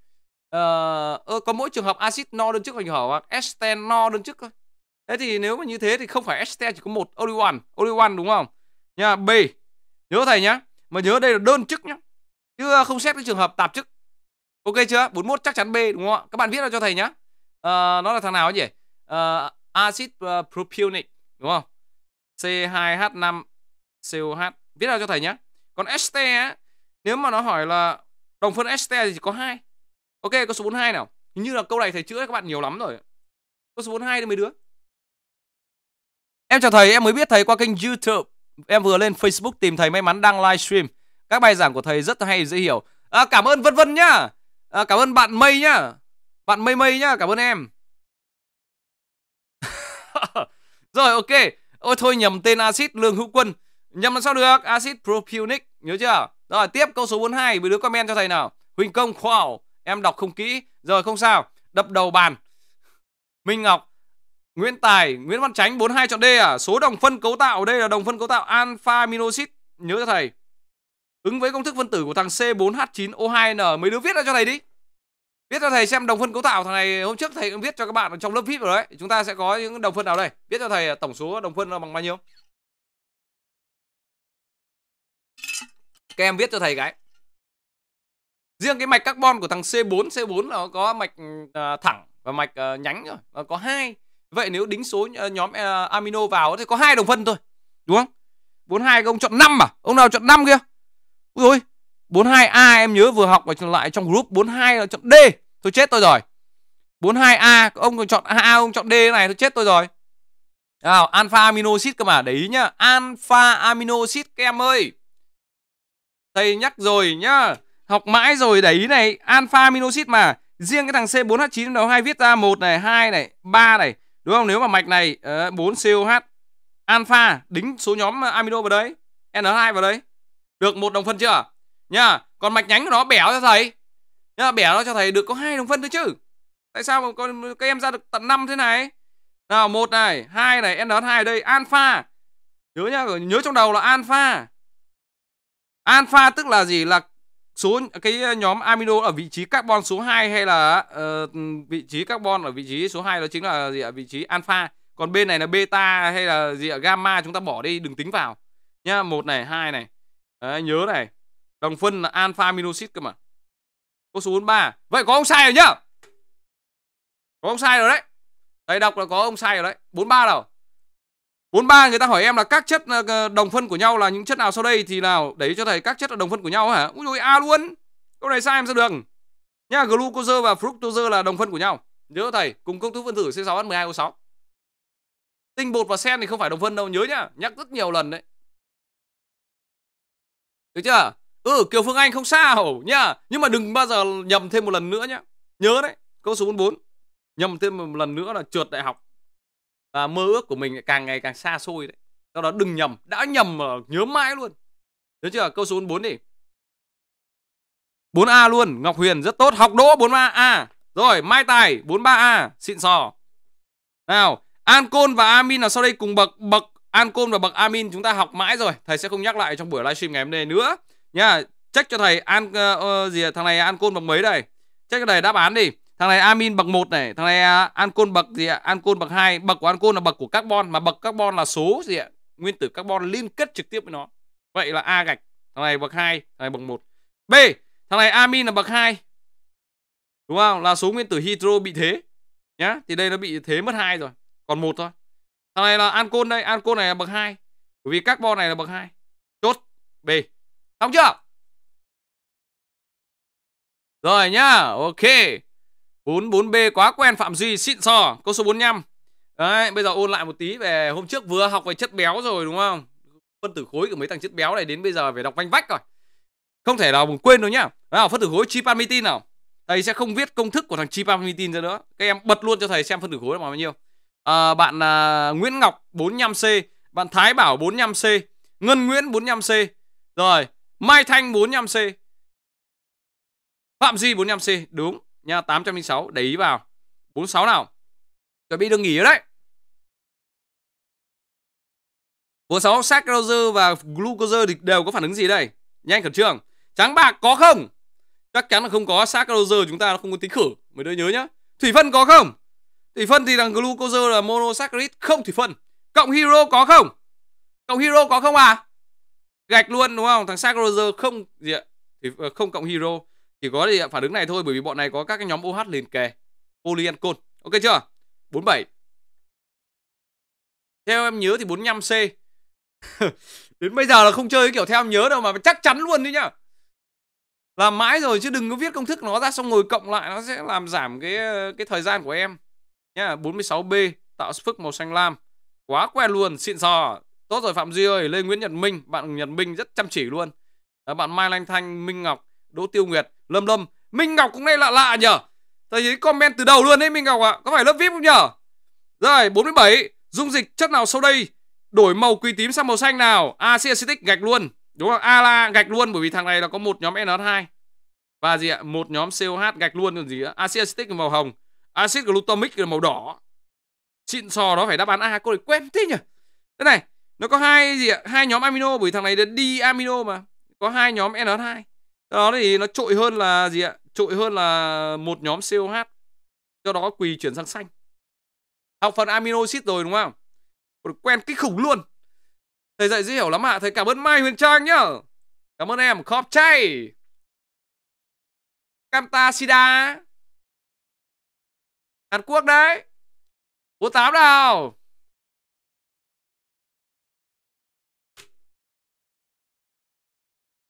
Speaker 2: ờ, có mỗi trường hợp axit no đơn chức mạch hở hoặc este no đơn chức thôi thế thì nếu mà như thế thì không phải este chỉ có một oleo one oleo one đúng không nha b nhớ thầy nhá mà nhớ đây là đơn chức nhá chứ à, không xét cái trường hợp tạp chức ok chưa 41 chắc chắn b đúng không ạ các bạn viết ra cho thầy nhá uh, nó là thằng nào ấy nhỉ uh, acid uh, ờ, propionic đúng không C2H5COH viết ra cho thầy nhá. còn ST á, nếu mà nó hỏi là đồng phân ST thì chỉ có hai ok có số 42 nào hình như là câu này thầy chữa các bạn nhiều lắm rồi có số 42 đến mấy đứa em chào thầy em mới biết thầy qua kênh YouTube em vừa lên Facebook tìm thầy may mắn đang livestream. Các bài giảng của thầy rất hay dễ hiểu. À, cảm ơn Vân Vân nhá. À, cảm ơn bạn Mây nhá. Bạn Mây Mây nhá, cảm ơn em. Rồi ok. Ôi thôi nhầm tên axit Lương Hữu Quân. Nhầm làm sao được? Axit propunic, nhớ chưa? Rồi tiếp câu số 42 với đứa comment cho thầy nào. Huỳnh Công khoao, em đọc không kỹ. Rồi không sao. Đập đầu bàn. Minh Ngọc Nguyễn Tài, Nguyễn Văn Chánh 42 chọn D à. Số đồng phân cấu tạo đây là đồng phân cấu tạo alpha aminoxit, nhớ cho thầy. Ứng với công thức phân tử của thằng C4H9O2N mấy đứa viết ra cho thầy đi. Viết cho thầy xem đồng phân cấu tạo thằng này hôm trước thầy cũng viết cho các bạn trong lớp VIP rồi đấy. Chúng ta sẽ có những
Speaker 1: đồng phân nào đây? Viết cho thầy à, tổng số đồng phân là bằng bao nhiêu? Các em viết cho thầy cái. Riêng cái mạch carbon của thằng
Speaker 2: C4, C4 nó có mạch à, thẳng và mạch à, nhánh rồi, nó có hai Vậy nếu đính số ờ, nhóm ờ, amino vào thì có hai đồng phân thôi. Đúng không? 42 ông chọn 5 à? Ông nào chọn 5 kia? Ui ôi, 42A em nhớ vừa học và lại trong group 42 là chọn D. Tôi chết tôi rồi. 42A ông còn chọn A ông chọn D này tôi chết tôi rồi. À, alpha amino aminoxid cơ mà ý nhá. Alpha amino acid các em ơi. Thầy nhắc rồi nhá. Học mãi rồi để ý này, alpha amino acid mà. Riêng cái thằng C4H9 nó hay viết ra một này, hai này, ba này, Đúng không? Nếu mà mạch này uh, 4 COH alpha đính số nhóm ờ, amino vào đấy, N2 vào đấy. Được một đồng phân chưa? Nhá. Còn mạch nhánh của nó bẻ cho thầy. Nhá, bẻ nó cho thầy được có hai đồng phân thôi chứ. Tại sao mà con cây em ra được tận 5 thế này? Nào, một này, hai này, N2 ở đây alpha. Nhớ nhá, nhớ trong đầu là alpha. Alpha tức là gì? Là số cái ờ, nhóm amino ở vị trí carbon số 2 hay là uh, vị trí carbon ở vị trí số 2 đó chính là gì ạ vị trí alpha còn bên này là beta hay là gì ạ gamma chúng ta bỏ đi đừng tính vào nhá một này hai này Đấy, nhớ này đồng phân là alpha amino acid cơ mà câu số 43 vậy có ông sai rồi nhá có ông sai rồi đấy thầy đọc là có ông sai rồi đấy 43 đâu 43 người ta hỏi em là các chất ờ, ờ, đồng phân của nhau là những chất nào sau đây thì nào đấy cho thầy các chất là đồng phân của nhau hả? Úi dồi a luôn. Câu này sai em ra đường. Nha, glucose và fructose là đồng phân của nhau. Nhớ thầy, cùng công thức phân tử C6H12O6.
Speaker 1: Tinh bột và sen thì không phải đồng phân đâu, nhớ nhá, nhắc rất nhiều lần đấy. Được chưa? Ừ, Kiều Phương Anh không sao nhá, nhưng mà đừng bao giờ nhầm thêm một
Speaker 2: lần nữa nhá. Nhớ đấy, câu số 44. Nhầm thêm một lần nữa là trượt đại học và mơ ước của mình càng ngày càng xa xôi đấy sau đó đừng nhầm đã nhầm mà nhớ mãi luôn nhớ chưa câu số 44 đi
Speaker 1: 4A luôn Ngọc Huyền rất tốt học đỗ 43A rồi Mai Tài 43A xịn sò nào
Speaker 2: Ancon và Amin là sau đây cùng bậc bậc Ancon và bậc Amin chúng ta học mãi rồi thầy sẽ không nhắc lại trong buổi livestream ngày hôm nay nữa nha check cho thầy an uh, gì à? thằng này Ancon bậc mấy đây check cho thầy đáp án đi Thằng này amin bậc 1 này, thằng này à, ancon bậc gì ạ? Ancon bậc 2, bậc của ancon là bậc của carbon mà bậc carbon là số gì ạ? Nguyên tử carbon liên kết trực tiếp với nó. Vậy là A gạch, thằng này bậc 2, thằng này bậc 1. B, thằng này amin là bậc 2. Đúng không? Là số nguyên tử hydro bị thế. Nhá, thì đây nó bị thế mất hai rồi, còn một
Speaker 1: thôi. Thằng này là ancon đây, ancon này là bậc 2. Bởi vì carbon này là bậc 2. Chốt B. Xong chưa? Rồi nhá,
Speaker 2: ok. 44B quá quen Phạm Duy xịn sò Câu số 45 Đấy bây giờ ôn lại một tí về hôm trước vừa học về chất béo rồi đúng không Phân tử khối của mấy thằng chất béo này đến bây giờ phải đọc vanh vách rồi Không thể nào mình quên đâu nhá Nào phân tử khối chipamitin nào Thầy sẽ không viết công thức của thằng chipamitin ra nữa Các em bật luôn cho thầy xem phân tử khối là bao nhiêu à, Bạn à, Nguyễn Ngọc 45C Bạn Thái Bảo 45C Ngân Nguyễn 45C Rồi Mai Thanh 45C Phạm Duy 45C
Speaker 1: Đúng nha 806 để ý vào 46 nào chuẩn bị được nghỉ rồi đấy 46 saccharose và glucose thì đều có phản ứng gì đây nhanh khẩn trương trắng bạc có không chắc chắn là không có saccharose
Speaker 2: chúng ta không có tính khử mới đứa nhớ nhá thủy phân có không thủy phân thì thằng glucose là monosaccharide không thủy phân cộng hero có không cộng hero có không à gạch luôn đúng không thằng saccharose không gì ạ thì ờ, không cộng hero chỉ có thì phản ứng này thôi bởi vì bọn này có các cái nhóm OH liền kề. Polyancol. Ok chưa? 47. Theo em nhớ thì 45C. Đến bây giờ là không chơi kiểu theo em nhớ đâu mà chắc chắn luôn đấy nhá. Làm mãi rồi chứ đừng có viết công thức nó ra xong ngồi cộng lại nó sẽ làm giảm cái cái thời gian của em. Nhá, 46B tạo phức màu xanh lam. Quá quen luôn, xịn sò. Tốt rồi Phạm Duy ơi, Lê Nguyễn Nhật Minh, bạn Nhật Minh rất chăm chỉ luôn. bạn Mai Lan Thanh, Minh Ngọc, Đỗ Tiêu Nguyệt Lâm Lâm, Minh Ngọc cũng nghe lạ lạ nhở. Thầy thấy comment từ đầu luôn đấy Minh Ngọc ạ. À. Có phải lớp VIP không nhở? Rồi, 47, dung dịch chất nào sau đây đổi màu quý tím sang màu xanh nào? Acetic gạch luôn. Đúng không? A la gạch luôn bởi vì thằng này là có một nhóm NH2. Và gì ạ? Một nhóm COH gạch luôn còn gì nữa? Acetic màu hồng, axit glutamic là màu đỏ. Xịn sò đó phải đáp án A, cô này quen thế nhỉ? Thế này, nó có hai gì ạ? Hai nhóm amino bởi thằng này là đi amino mà. Có hai nhóm NH2 đó thì nó trội hơn là gì ạ trội hơn là một nhóm COH do đó quỳ chuyển sang xanh học phần amino acid rồi đúng không còn quen kích khủng luôn thầy dạy dễ hiểu lắm ạ à. thầy cảm ơn mai huyền trang nhá
Speaker 1: cảm ơn em khóp chay Kamta Sida Hàn Quốc đấy tám nào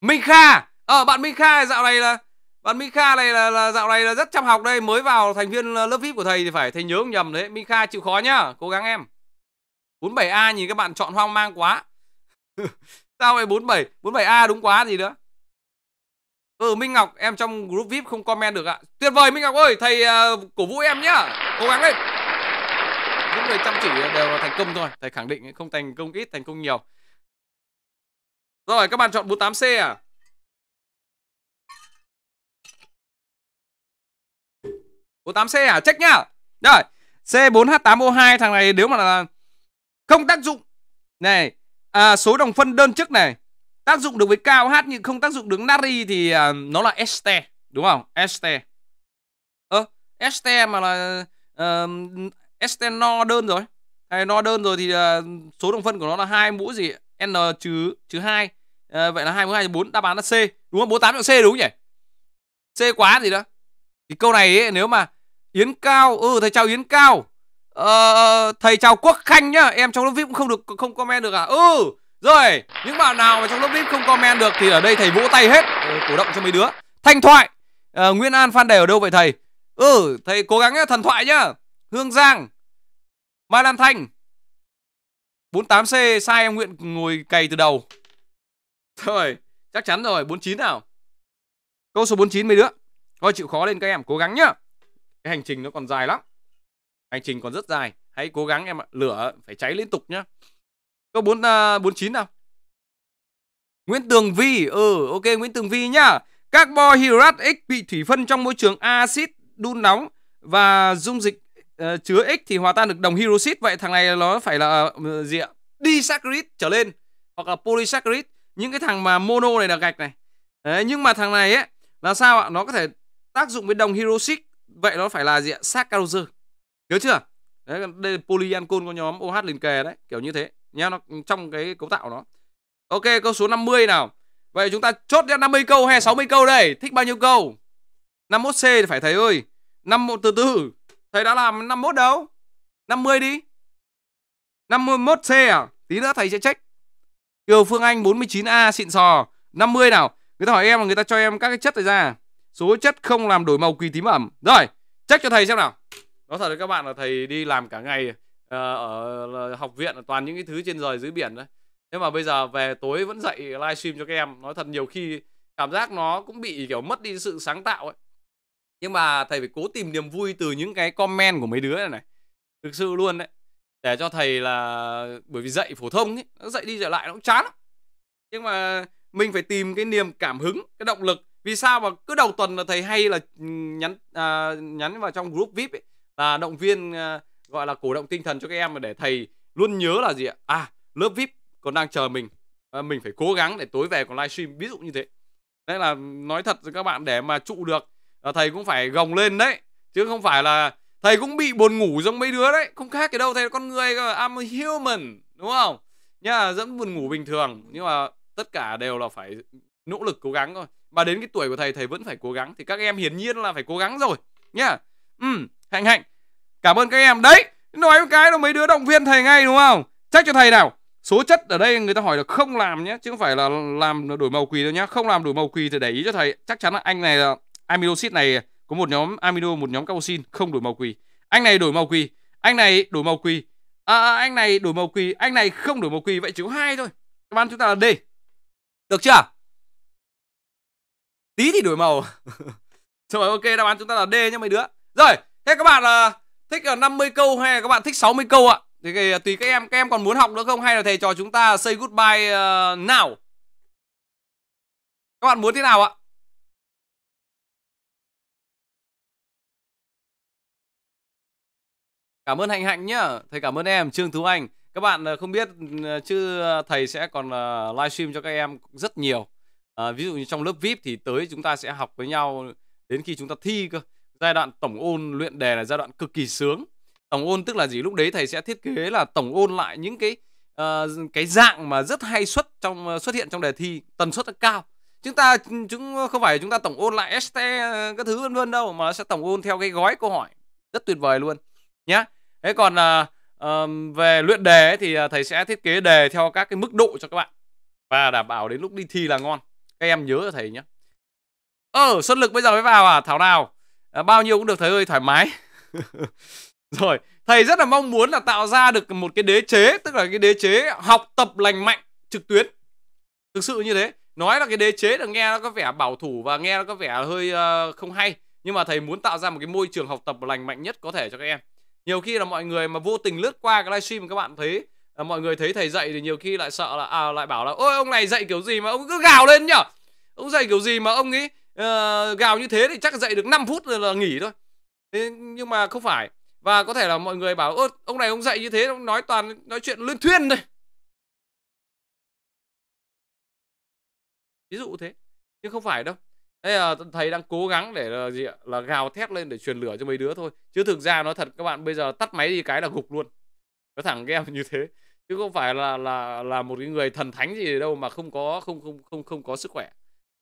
Speaker 1: Minh Kha ờ à, bạn minh kha dạo này là bạn minh kha này là, là dạo này
Speaker 2: là rất chăm học đây mới vào thành viên ờ, lớp vip của thầy thì phải thầy nhớ nhầm đấy minh kha chịu khó nhá cố gắng em 47 a nhìn các bạn chọn hoang mang quá sao vậy 47 47 a đúng quá gì nữa ừ minh ngọc em trong group vip không comment được ạ tuyệt vời minh ngọc ơi thầy uh, cổ vũ em nhá cố gắng lên những người chăm chỉ
Speaker 1: đều là thành công thôi thầy khẳng định không thành công ít thành công nhiều rồi các bạn chọn 48 c à 48C à? Check nhá. Rồi, C4H8O2 thằng này nếu mà
Speaker 2: là không tác dụng này, à, số đồng phân đơn chức này tác dụng được với cao H nhưng không tác dụng được natri thì à, nó là ST, đúng không? ST. Ơ, ờ, ST mà là à, ờ, ST no đơn rồi. Hay no đơn rồi thì à, số đồng phân của nó là hai mũ gì? N trừ trừ 2. À, ờ, vậy là 2 mũ 2 4 đáp án là C. Đúng không? 48 là C đúng không nhỉ? C quá gì đó thì câu này ấy, nếu mà Yến Cao ừ thầy chào Yến Cao ờ, ờ thầy chào Quốc Khanh nhá em trong lớp VIP cũng không được không comment được à ừ rồi những bạn nào mà trong lớp VIP không comment được thì ở đây thầy vỗ tay hết ờ, cổ động cho mấy đứa Thanh Thoại ờ, Nguyên An Phan Đề ở đâu vậy thầy ừ thầy cố gắng nhá thần thoại nhá Hương Giang Mai Lan Thanh 48C sai em nguyện ngồi cày từ đầu Rồi chắc chắn rồi 49 nào Câu số 49 mấy đứa Thôi chịu khó lên các em, cố gắng nhá. Cái hành trình nó còn dài lắm. Hành trình còn rất dài. Hãy cố gắng em ạ, lửa phải cháy liên tục nhá. Câu 4 uh, 49 nào. Nguyễn Tường Vi, ừ ok Nguyễn Tường Vi nhá. Carbohydrate X bị thủy phân trong môi trường axit đun nóng và dung dịch uh, chứa X thì hòa tan được đồng hydroxit. Vậy thằng này nó phải là uh, gì ạ? Disaccharide trở lên hoặc là polysaccharide. Những cái thằng mà mono này là gạch này. Đấy, nhưng mà thằng này ấy là sao ạ? Nó có thể tác dụng với đồng hydroxit vậy nó phải là gì ạ saccharose nhớ chưa đấy, đây là polyancol có nhóm OH liền kề đấy kiểu như thế nhá nó trong cái cấu tạo nó ok câu số 50 nào vậy chúng ta chốt ra 50 câu hay 60 câu đây thích bao nhiêu câu 51 C thì phải thầy ơi 51 từ từ thầy đã làm 51 đâu 50 đi 51 C à tí nữa thầy sẽ check Kiều Phương Anh 49A xịn sò 50 nào người ta hỏi em là người ta cho em các cái chất này ra Số chất không làm đổi màu kỳ tím ẩm. Rồi, chắc cho thầy xem nào. Nói thật với các bạn là thầy đi làm cả ngày ờ, ở học viện toàn những cái thứ trên trời dưới biển đấy. Thế mà bây giờ về tối vẫn dạy livestream cho các em. Nói thật nhiều khi cảm giác nó cũng bị kiểu mất đi sự sáng tạo ấy. Nhưng mà thầy phải cố tìm niềm vui từ những cái comment của mấy đứa này này. Thực sự luôn đấy. Để cho thầy là bởi vì dạy phổ thông ấy, nó dạy đi dạy lại nó cũng chán lắm. Nhưng mà mình phải tìm cái niềm cảm hứng, cái động lực vì sao mà cứ đầu tuần là thầy hay là ừ, nhắn à, nhắn vào trong group vip ấy, là động viên à, gọi là cổ động tinh thần cho các em để thầy luôn nhớ là gì ạ à lớp vip còn đang chờ mình à, mình phải cố gắng để tối về còn livestream ví dụ như thế đấy là nói thật với các bạn để mà trụ được à, thầy cũng phải gồng lên đấy chứ không phải là thầy cũng bị buồn ngủ giống mấy đứa đấy không khác cái đâu thầy là con người I'm a human đúng không nhá dẫn buồn ngủ bình thường nhưng mà tất cả đều là phải nỗ lực cố gắng thôi mà đến cái tuổi của thầy thầy vẫn phải cố gắng thì các em hiển nhiên là phải cố gắng rồi nhá ừ hạnh hạnh cảm ơn các em đấy nói một cái là mấy đứa động viên thầy ngay đúng không chắc cho thầy nào số chất ở đây người ta hỏi là không làm nhé chứ không phải là làm đổi màu quỳ đâu nhá không làm đổi màu quỳ thì để ý cho thầy chắc chắn là anh này là aminoxid này có một nhóm amino một nhóm carboxin không đổi màu quỳ anh này đổi màu quỳ anh này đổi màu quỳ à, à, anh này đổi màu quỳ anh này không đổi màu quỳ vậy chỉ có hai thôi đáp án chúng ta là d được chưa tí thì đổi màu Trời ok đáp án chúng ta là D nhá mấy đứa Rồi thế các bạn là thích 50 à, câu hay là các bạn thích 60 câu ạ Thì cái,
Speaker 1: à, tùy các em, các em còn muốn học nữa không hay là thầy trò chúng ta say goodbye uh, à, now Các bạn muốn thế nào ạ Cảm ơn Hạnh Hạnh nhá Thầy cảm ơn em
Speaker 2: Trương Tú Anh Các bạn không biết ừ, chứ thầy sẽ còn livestream cho các em rất nhiều à, ví dụ như trong lớp vip thì tới chúng ta sẽ học với nhau đến khi chúng ta thi cơ giai đoạn tổng ôn luyện đề là giai đoạn cực kỳ sướng tổng ôn tức là gì lúc đấy thầy sẽ thiết kế là tổng ôn lại những cái uh, cái dạng mà rất hay xuất trong ờ, xuất hiện trong đề thi tần suất rất cao chúng ta chúng không phải chúng ta tổng ôn lại ST các thứ vân vân đâu mà sẽ tổng ôn theo cái gói câu hỏi rất tuyệt vời luôn nhá thế còn uh, um, về luyện đề ấy, thì thầy sẽ thiết kế đề theo các cái mức độ cho các bạn và đảm bảo đến lúc đi thi là ngon các em nhớ cho thầy nhé ờ xuất lực bây giờ mới vào à thảo nào à, bao nhiêu cũng được thầy ơi thoải mái rồi thầy rất là mong muốn là tạo ra được một cái đế chế tức là cái đế chế học tập lành mạnh trực tuyến thực sự như thế nói là cái đế chế được nghe nó có vẻ bảo thủ và nghe nó có vẻ hơi uh, không hay nhưng mà thầy muốn tạo ra một cái môi trường học tập lành mạnh nhất có thể cho các em nhiều khi là mọi người mà vô tình lướt qua cái livestream các bạn thấy à, mọi người thấy thầy dạy thì nhiều khi lại sợ là à, lại bảo là ôi ông này dạy kiểu gì mà ông cứ gào lên nhở ông dạy kiểu gì mà ông nghĩ uh, ờ, gào như thế thì chắc dạy được 5 phút rồi là
Speaker 1: nghỉ thôi thế nhưng mà không phải và có thể là mọi người bảo ơ ông này ông dạy như thế ông nói toàn nói chuyện luyên thuyên thôi ví dụ thế nhưng không phải đâu đây là thầy đang cố gắng để là gì ạ là gào
Speaker 2: thét lên để truyền lửa cho mấy đứa thôi chứ thực ra nó thật các bạn bây giờ tắt máy đi cái là gục luôn cái thằng game như thế chứ không phải là là là một cái người thần thánh gì đâu mà không có không không không không có sức khỏe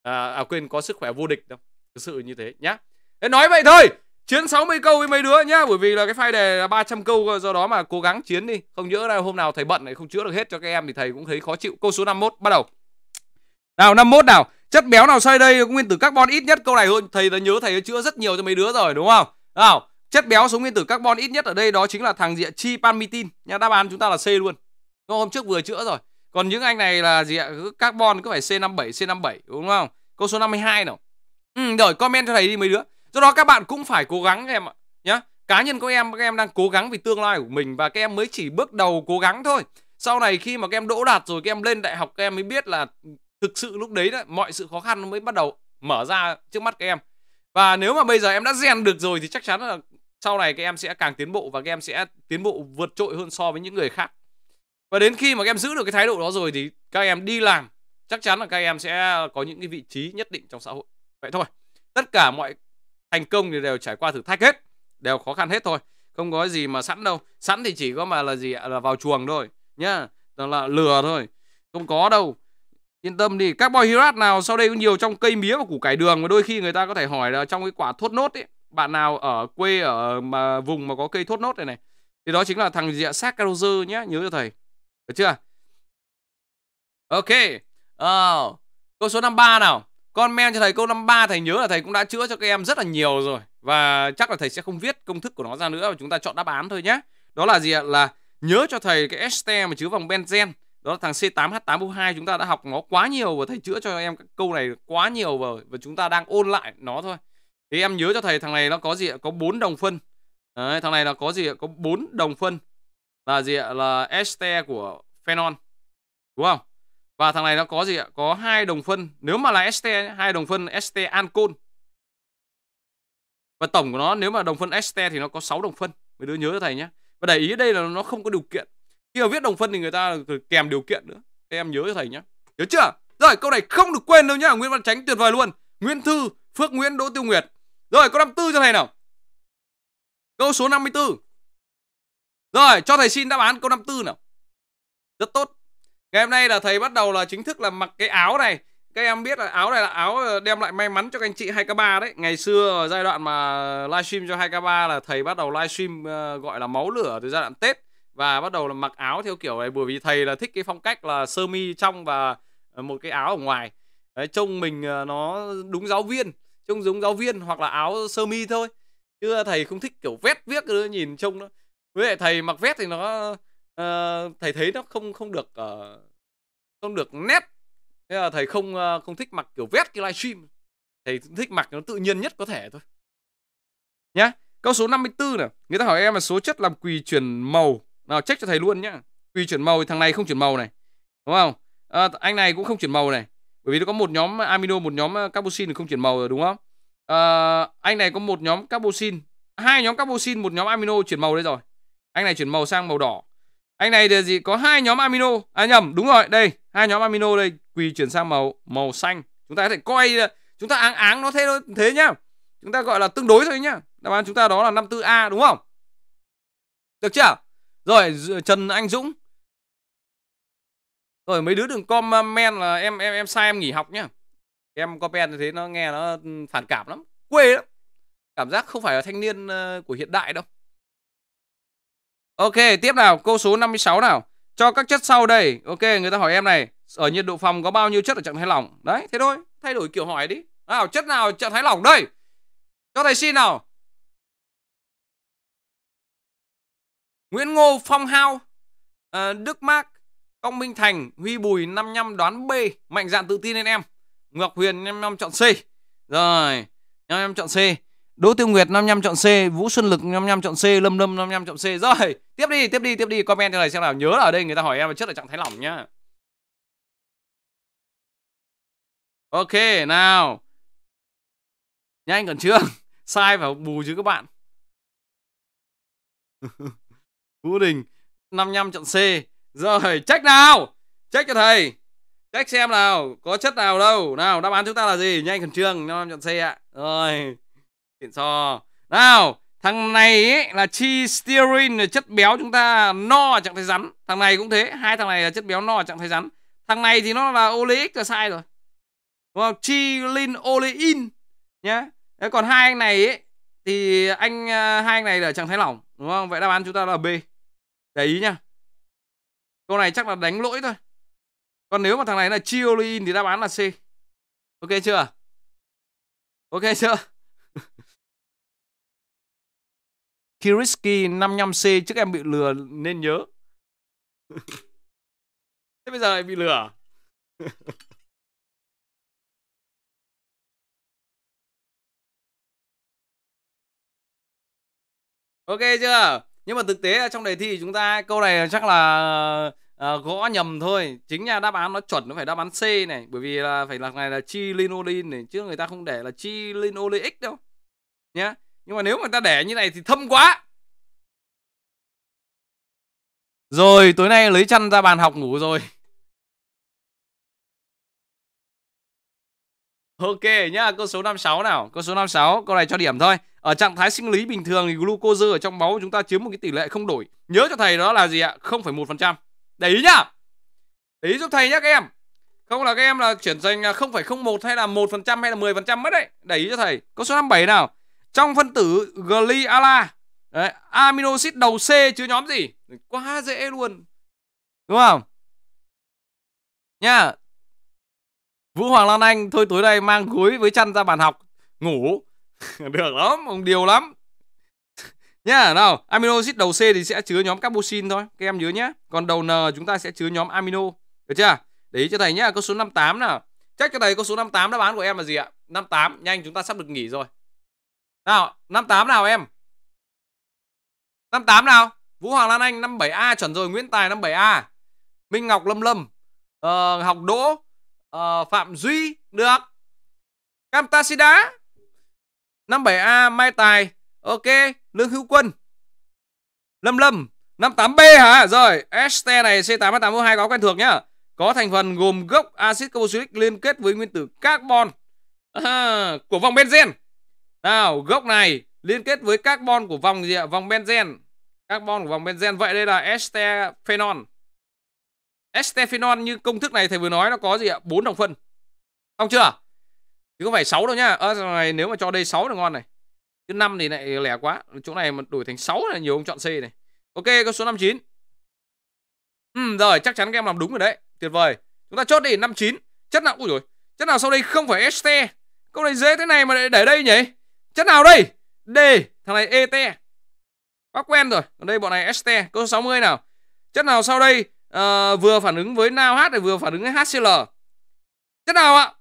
Speaker 2: à, à quên có sức khỏe vô địch đâu thực sự như thế nhá thế nói vậy thôi chiến 60 câu với mấy đứa nhá bởi vì là cái file đề là 300 câu do đó mà cố gắng chiến đi không nhớ là hôm nào thầy bận lại không chữa được hết cho các em thì thầy cũng thấy khó chịu câu số 51 bắt đầu nào 51 nào chất béo nào xoay đây nguyên tử carbon ít nhất câu này hơn thầy đã nhớ thầy đã chữa rất nhiều cho mấy đứa rồi đúng không nào Chất béo sống nguyên tử carbon ít nhất ở đây đó chính là thằng gì chipalmitin nha. Đáp án chúng ta là C luôn. Nó hôm trước vừa chữa rồi. Còn những anh này là gì ạ? Carbon cứ phải C57, C57 đúng không? Câu số 52 nào. Ừ, rồi comment cho thầy đi mấy đứa. Do đó các bạn cũng phải cố gắng em ạ nhá. Cá nhân của em các em đang cố gắng vì tương lai của mình và các em mới chỉ bước đầu cố gắng thôi. Sau này khi mà các em đỗ đạt rồi các em lên đại học các em mới biết là thực sự lúc đấy đó, mọi sự khó khăn mới bắt đầu mở ra trước mắt các em. Và nếu mà bây giờ em đã rèn được rồi thì chắc chắn là sau này các em sẽ càng tiến bộ và các em sẽ tiến bộ vượt trội hơn so với những người khác và đến khi mà các em giữ được cái thái độ đó rồi thì các em đi làm chắc chắn là các em sẽ có những cái vị trí nhất định trong xã hội vậy thôi tất cả mọi thành công thì đều trải qua thử thách hết đều khó khăn hết thôi không có gì mà sẵn đâu sẵn thì chỉ có mà là gì là vào chuồng thôi nhá là, là lừa thôi không có đâu yên tâm đi các carbohydrate nào sau đây có nhiều trong cây mía và củ cải đường mà đôi khi người ta có thể hỏi là trong cái quả thốt nốt ấy bạn nào ở quê ở mà vùng mà có cây thốt nốt này này thì đó chính là thằng gì ạ xác caroser nhá nhớ cho thầy được chưa ok oh. câu số 53 nào con men cho thầy câu 53 thầy nhớ là thầy cũng đã chữa cho các em rất là nhiều rồi và chắc là thầy sẽ không viết công thức của nó ra nữa và chúng ta chọn đáp án thôi nhé đó là gì ạ là nhớ cho thầy cái este mà chứa vòng benzen đó là thằng C8H8O2 chúng ta đã học nó quá nhiều và thầy chữa cho em câu này quá nhiều rồi và chúng ta đang ôn lại nó thôi thì em nhớ cho thầy thằng này nó có gì ạ? có 4 đồng phân Đấy, thằng này là có gì ạ? có 4 đồng phân là gì ạ? là este của phenol đúng không và thằng này nó có gì ạ có hai đồng phân nếu mà là este hai đồng phân este ancol và tổng của nó nếu mà đồng phân este thì nó có 6 đồng phân mấy đứa nhớ cho thầy nhé và để ý đây là nó không có điều kiện khi mà viết đồng phân thì người ta kèm điều kiện nữa Thế em nhớ cho thầy nhé nhớ chưa rồi câu này không được quên đâu nhá nguyễn văn tránh tuyệt vời luôn nguyễn thư phước nguyễn đỗ tiêu nguyệt rồi câu 54 cho thầy nào
Speaker 1: Câu số 54 Rồi cho thầy xin đáp án câu 54 nào Rất tốt Ngày hôm nay là thầy bắt đầu là chính thức là mặc cái áo này
Speaker 2: các em biết là áo này là áo ờ, đem lại may mắn cho các anh chị 2K3 đấy Ngày xưa giai đoạn mà livestream cho 2K3 là thầy bắt đầu livestream ờ, gọi là máu lửa từ giai đoạn Tết Và bắt đầu là mặc áo theo kiểu này bởi vì thầy là thích cái phong cách là sơ mi trong và ờ, một cái áo ở ngoài đấy, Trông mình nó đúng giáo viên trông giống giáo viên hoặc là áo sơ mi thôi chứ thầy không thích kiểu vét viết nữa nhìn trông nó với lại thầy mặc vét thì nó uh, thầy thấy nó không không được uh, không được nét thế là thầy không uh, không thích mặc kiểu vét cái livestream thầy thích mặc nó tự nhiên nhất có thể thôi nhá câu số 54 nè người ta hỏi em là số chất làm quỳ chuyển màu nào check cho thầy luôn nhá quỳ chuyển màu thì thằng này không chuyển màu này đúng không à, anh này cũng không chuyển màu này bởi vì nó có một nhóm ờ, amino một nhóm ờ, carboxyl thì không chuyển màu rồi đúng không à, anh này có một nhóm carboxyl hai nhóm carboxyl một nhóm amino chuyển màu đây rồi anh này chuyển màu sang màu đỏ anh này là gì có hai nhóm amino à nhầm đúng rồi đây hai nhóm amino đây quỳ chuyển sang màu màu xanh chúng ta có thể coi chúng ta áng áng nó thế thế nhá chúng ta gọi là tương đối thôi nhá đáp án chúng ta đó là 54A đúng không được chưa rồi Trần Anh Dũng rồi mấy đứa đừng comment là em em em sai em nghỉ học nhá. Em comment như thế nó nghe nó ừ, phản cảm lắm. Quê lắm. Cảm giác không phải là thanh niên ờ, của hiện đại đâu. Ok, tiếp nào, câu số 56 nào. Cho các chất sau đây. Ok, người ta hỏi em này, ở nhiệt độ phòng có bao nhiêu chất ở trạng thái lỏng?
Speaker 1: Đấy, thế thôi, thay đổi kiểu hỏi đi. Nào, chất nào trạng thái lỏng đây? Cho thầy xin nào. Nguyễn Ngô Phong Hao, ờ, Đức Mark Công Minh Thành, Huy Bùi 55 đoán B, mạnh dạn tự tin lên em.
Speaker 2: Ngọc Huyền 55 chọn C. Rồi, 55 chọn C. Đỗ Tiêu Nguyệt 55 chọn C, Vũ Xuân Lực 55 chọn C, Lâm Lâm 55 chọn C. Rồi, tiếp đi, tiếp đi, tiếp đi, comment cho này xem
Speaker 1: nào. Nhớ là ở đây người ta hỏi em là chất là trạng thái lỏng nhá. Ok, nào. Nhanh còn chưa? Sai phải bù chứ các bạn. Vũ Đình 55
Speaker 2: chọn C, rồi, check nào. Check cho thầy. Check xem nào, có chất nào đâu. Nào, đáp án chúng ta là gì? Nhanh khẩn trương, nó chọn C ạ. Rồi. Xịn so Nào, thằng này ấy là chi stearin là chất béo chúng ta no ở trạng thái rắn. Thằng này cũng thế, hai thằng này là chất béo no ở trạng thái rắn. Thằng này thì nó là oleic là sai rồi. Đúng không? Chi lin olein nhá. còn hai anh này ấy thì anh à, hai anh này là trạng thái lỏng, đúng không? Vậy đáp án chúng ta là B. Để ý nha.
Speaker 1: Câu này chắc là đánh lỗi thôi. Còn nếu mà thằng này là Chiolin thì đáp án là C. Ok chưa? Ok chưa? Kiriski 55C trước em bị lừa nên nhớ. Thế bây giờ lại bị lừa à? Ok chưa? Nhưng mà thực tế trong đề thi chúng ta câu này chắc
Speaker 2: là à, gõ nhầm thôi chính nhà đáp án nó chuẩn nó phải đáp án C này bởi vì là phải
Speaker 1: là này là chi linolin này chứ người ta không để là chi linoleic đâu nhá nhưng mà nếu mà người ta để như này thì thâm quá rồi tối nay lấy chăn ra bàn học ngủ rồi Ok nhá, câu số 56 nào. Câu số 56, câu này cho điểm thôi. Ở trạng
Speaker 2: thái sinh lý bình thường thì glucose ở trong máu của chúng ta chiếm một cái tỷ lệ không đổi. Nhớ cho thầy đó là gì ạ? Không phải một phần trăm để ý nhá để ý giúp thầy nhá các em không là các em là chuyển thành 0,01 à, hay là 1% hay là 10% mất đấy để ý cho thầy câu số 57 nào trong phân tử
Speaker 1: gliala đấy, aminoxid đầu C chứa nhóm gì quá dễ luôn đúng không nhá, Vũ Hoàng Lan Anh thôi tối nay mang gối với chăn ra bàn học ngủ được lắm ông điều
Speaker 2: lắm Nhá, nào, amino acid đầu C thì sẽ chứa nhóm carboxyl thôi, các em nhớ nhé Còn đầu N chúng ta sẽ chứa nhóm amino, được chưa? Để ý cho thầy nhá, câu số 58 nào. Chắc cho thầy câu số 58 đáp án của em là gì ạ? 58, nhanh chúng ta sắp được nghỉ rồi. Nào, 58 nào em? 58 nào? Vũ Hoàng Lan Anh 57A chuẩn rồi, Nguyễn Tài 57A. Minh Ngọc Lâm Lâm, uh, học Đỗ, uh, Phạm Duy được. Cam Tasida 57A Mai Tài Ok, Lương Hữu Quân. Lâm Lâm, 58B hả? Rồi, este này C88O2 có quen thuộc nhá. Có thành phần gồm gốc axit carboxylic liên kết với nguyên tử carbon à, của vòng benzen. Nào, gốc này liên kết với carbon của vòng gì ạ? Vòng benzen. Carbon của vòng benzen. Vậy đây là ester phenol. Ester phenol như công thức này thầy vừa nói nó có gì ạ? 4 đồng phân. Xong chưa? Thì có phải 6 đâu nhá. Ờ à, này nếu mà cho đây 6 là ngon này. Chứ 5 thì lại lẻ quá. Chỗ này mà đổi thành 6 là nhiều ông chọn C này. Ok, con số 59. Ừ, rồi, chắc chắn các em làm đúng rồi đấy. Tuyệt vời. Chúng ta chốt đi 59. Chất nào ui rồi. Chất nào sau đây không phải ST. Câu này dễ thế này mà để đây nhỉ? Chất nào đây? D, thằng này ET. Quá quen rồi. Còn đây bọn này ST, câu 60 nào. Chất nào sau đây uh, vừa phản ứng với NaOH lại vừa phản ứng với HCl. Chất nào ạ?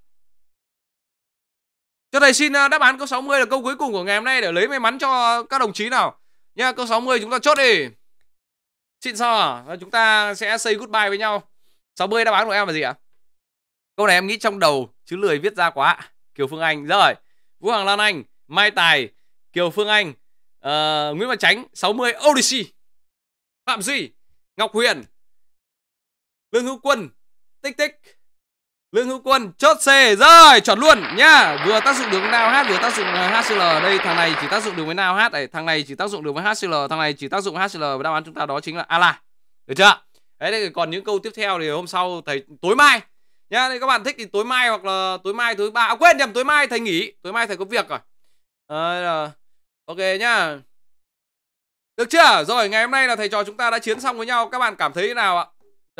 Speaker 2: Cho thầy xin à, đáp án câu 60 là câu cuối cùng của ngày hôm nay để lấy may mắn cho các đồng chí nào. Nha, câu 60 chúng ta chốt đi. Xịn sò, chúng ta sẽ say goodbye với nhau. 60 đáp án của em là gì ạ? Câu này em nghĩ trong đầu chứ lười viết ra quá. Kiều Phương Anh rồi. Vũ Hoàng Lan Anh, Mai Tài, Kiều Phương Anh, uh, Nguyễn Văn Chánh, 60 Odyssey. Phạm Duy, Ngọc Huyền, Lương Hữu Quân, Tích Tích, Lương Hữu Quân chốt C rồi chọn luôn nha. vừa tác dụng được với nào hát vừa tác dụng ờ, HCL ở đây thằng này chỉ tác dụng được với nào hát này thằng này chỉ tác dụng được với HCL thằng này chỉ tác dụng HCL và đáp án chúng ta đó chính là Ala được chưa đấy, thì còn những câu tiếp theo thì hôm sau thầy tối mai nha. nhá các bạn thích thì tối mai hoặc là tối mai thứ ba à, quên nhầm tối mai thầy nghỉ tối mai thầy có việc rồi à, ok nhá được chưa rồi ngày hôm nay là thầy trò chúng ta đã chiến xong với nhau các bạn cảm thấy thế nào ạ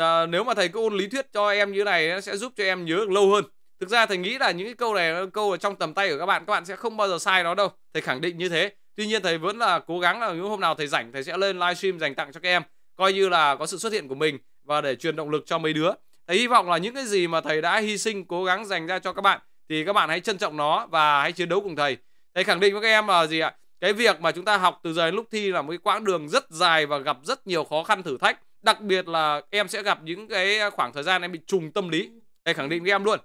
Speaker 2: à, nếu mà thầy cứ ôn lý thuyết cho em như này nó sẽ giúp cho em nhớ được lâu hơn thực ra thầy nghĩ là những cái câu này câu ở trong tầm tay của các bạn các bạn sẽ không bao giờ sai nó đâu thầy khẳng định như thế tuy nhiên thầy vẫn là cố gắng là những hôm nào thầy rảnh thầy sẽ lên livestream dành tặng cho các em coi như là có sự xuất hiện của mình và để truyền động lực cho mấy đứa thầy hy vọng là những cái gì mà thầy đã hy sinh cố gắng dành ra cho các bạn thì các bạn hãy trân trọng nó và hãy chiến đấu cùng thầy thầy khẳng định với các em là gì ạ cái việc mà chúng ta học từ giờ đến lúc thi là một cái quãng đường rất dài và gặp rất nhiều khó khăn thử thách đặc biệt là em sẽ gặp những cái à, khoảng thời gian em bị trùng tâm lý đây khẳng định với em luôn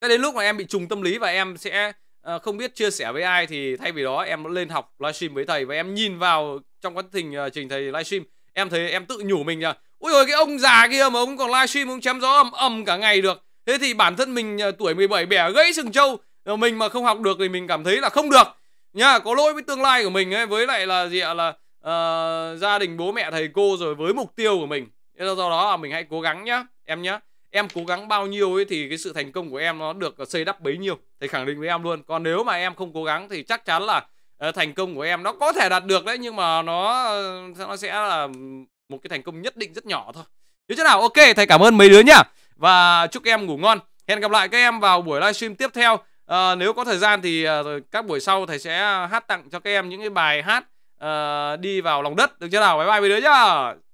Speaker 2: cho đến lúc mà em bị trùng tâm lý và em sẽ à, không biết chia sẻ với ai thì thay vì đó em lên học livestream với thầy và em nhìn vào trong quá trình à, trình thầy livestream em thấy em tự nhủ mình là ui rồi cái ông già kia mà ông còn livestream ông chém gió ầm ầm cả ngày được thế thì bản thân mình uh, tuổi 17 bẻ gãy sừng trâu ờ, mình mà không học được thì mình cảm thấy là không được nha có lỗi với tương lai của mình ấy với lại là gì ạ là uh, gia đình bố mẹ thầy cô rồi với mục tiêu của mình do đó là mình hãy cố gắng nhá em nhá em cố gắng bao nhiêu ấy thì cái sự thành công của em nó được xây đắp bấy nhiêu thầy khẳng định với em luôn còn nếu mà em không cố gắng thì chắc chắn là uh, thành công của em nó có thể đạt được đấy nhưng mà nó uh, nó sẽ là một cái thành công nhất định rất nhỏ thôi như thế nào ok thầy cảm ơn mấy đứa nhá và chúc em ngủ ngon hẹn gặp lại các em vào buổi livestream tiếp theo à, nếu có thời gian thì uh, các buổi sau thầy sẽ hát tặng cho các em những cái bài hát Ờ, đi vào lòng đất được chưa nào bye bye mấy đứa nhá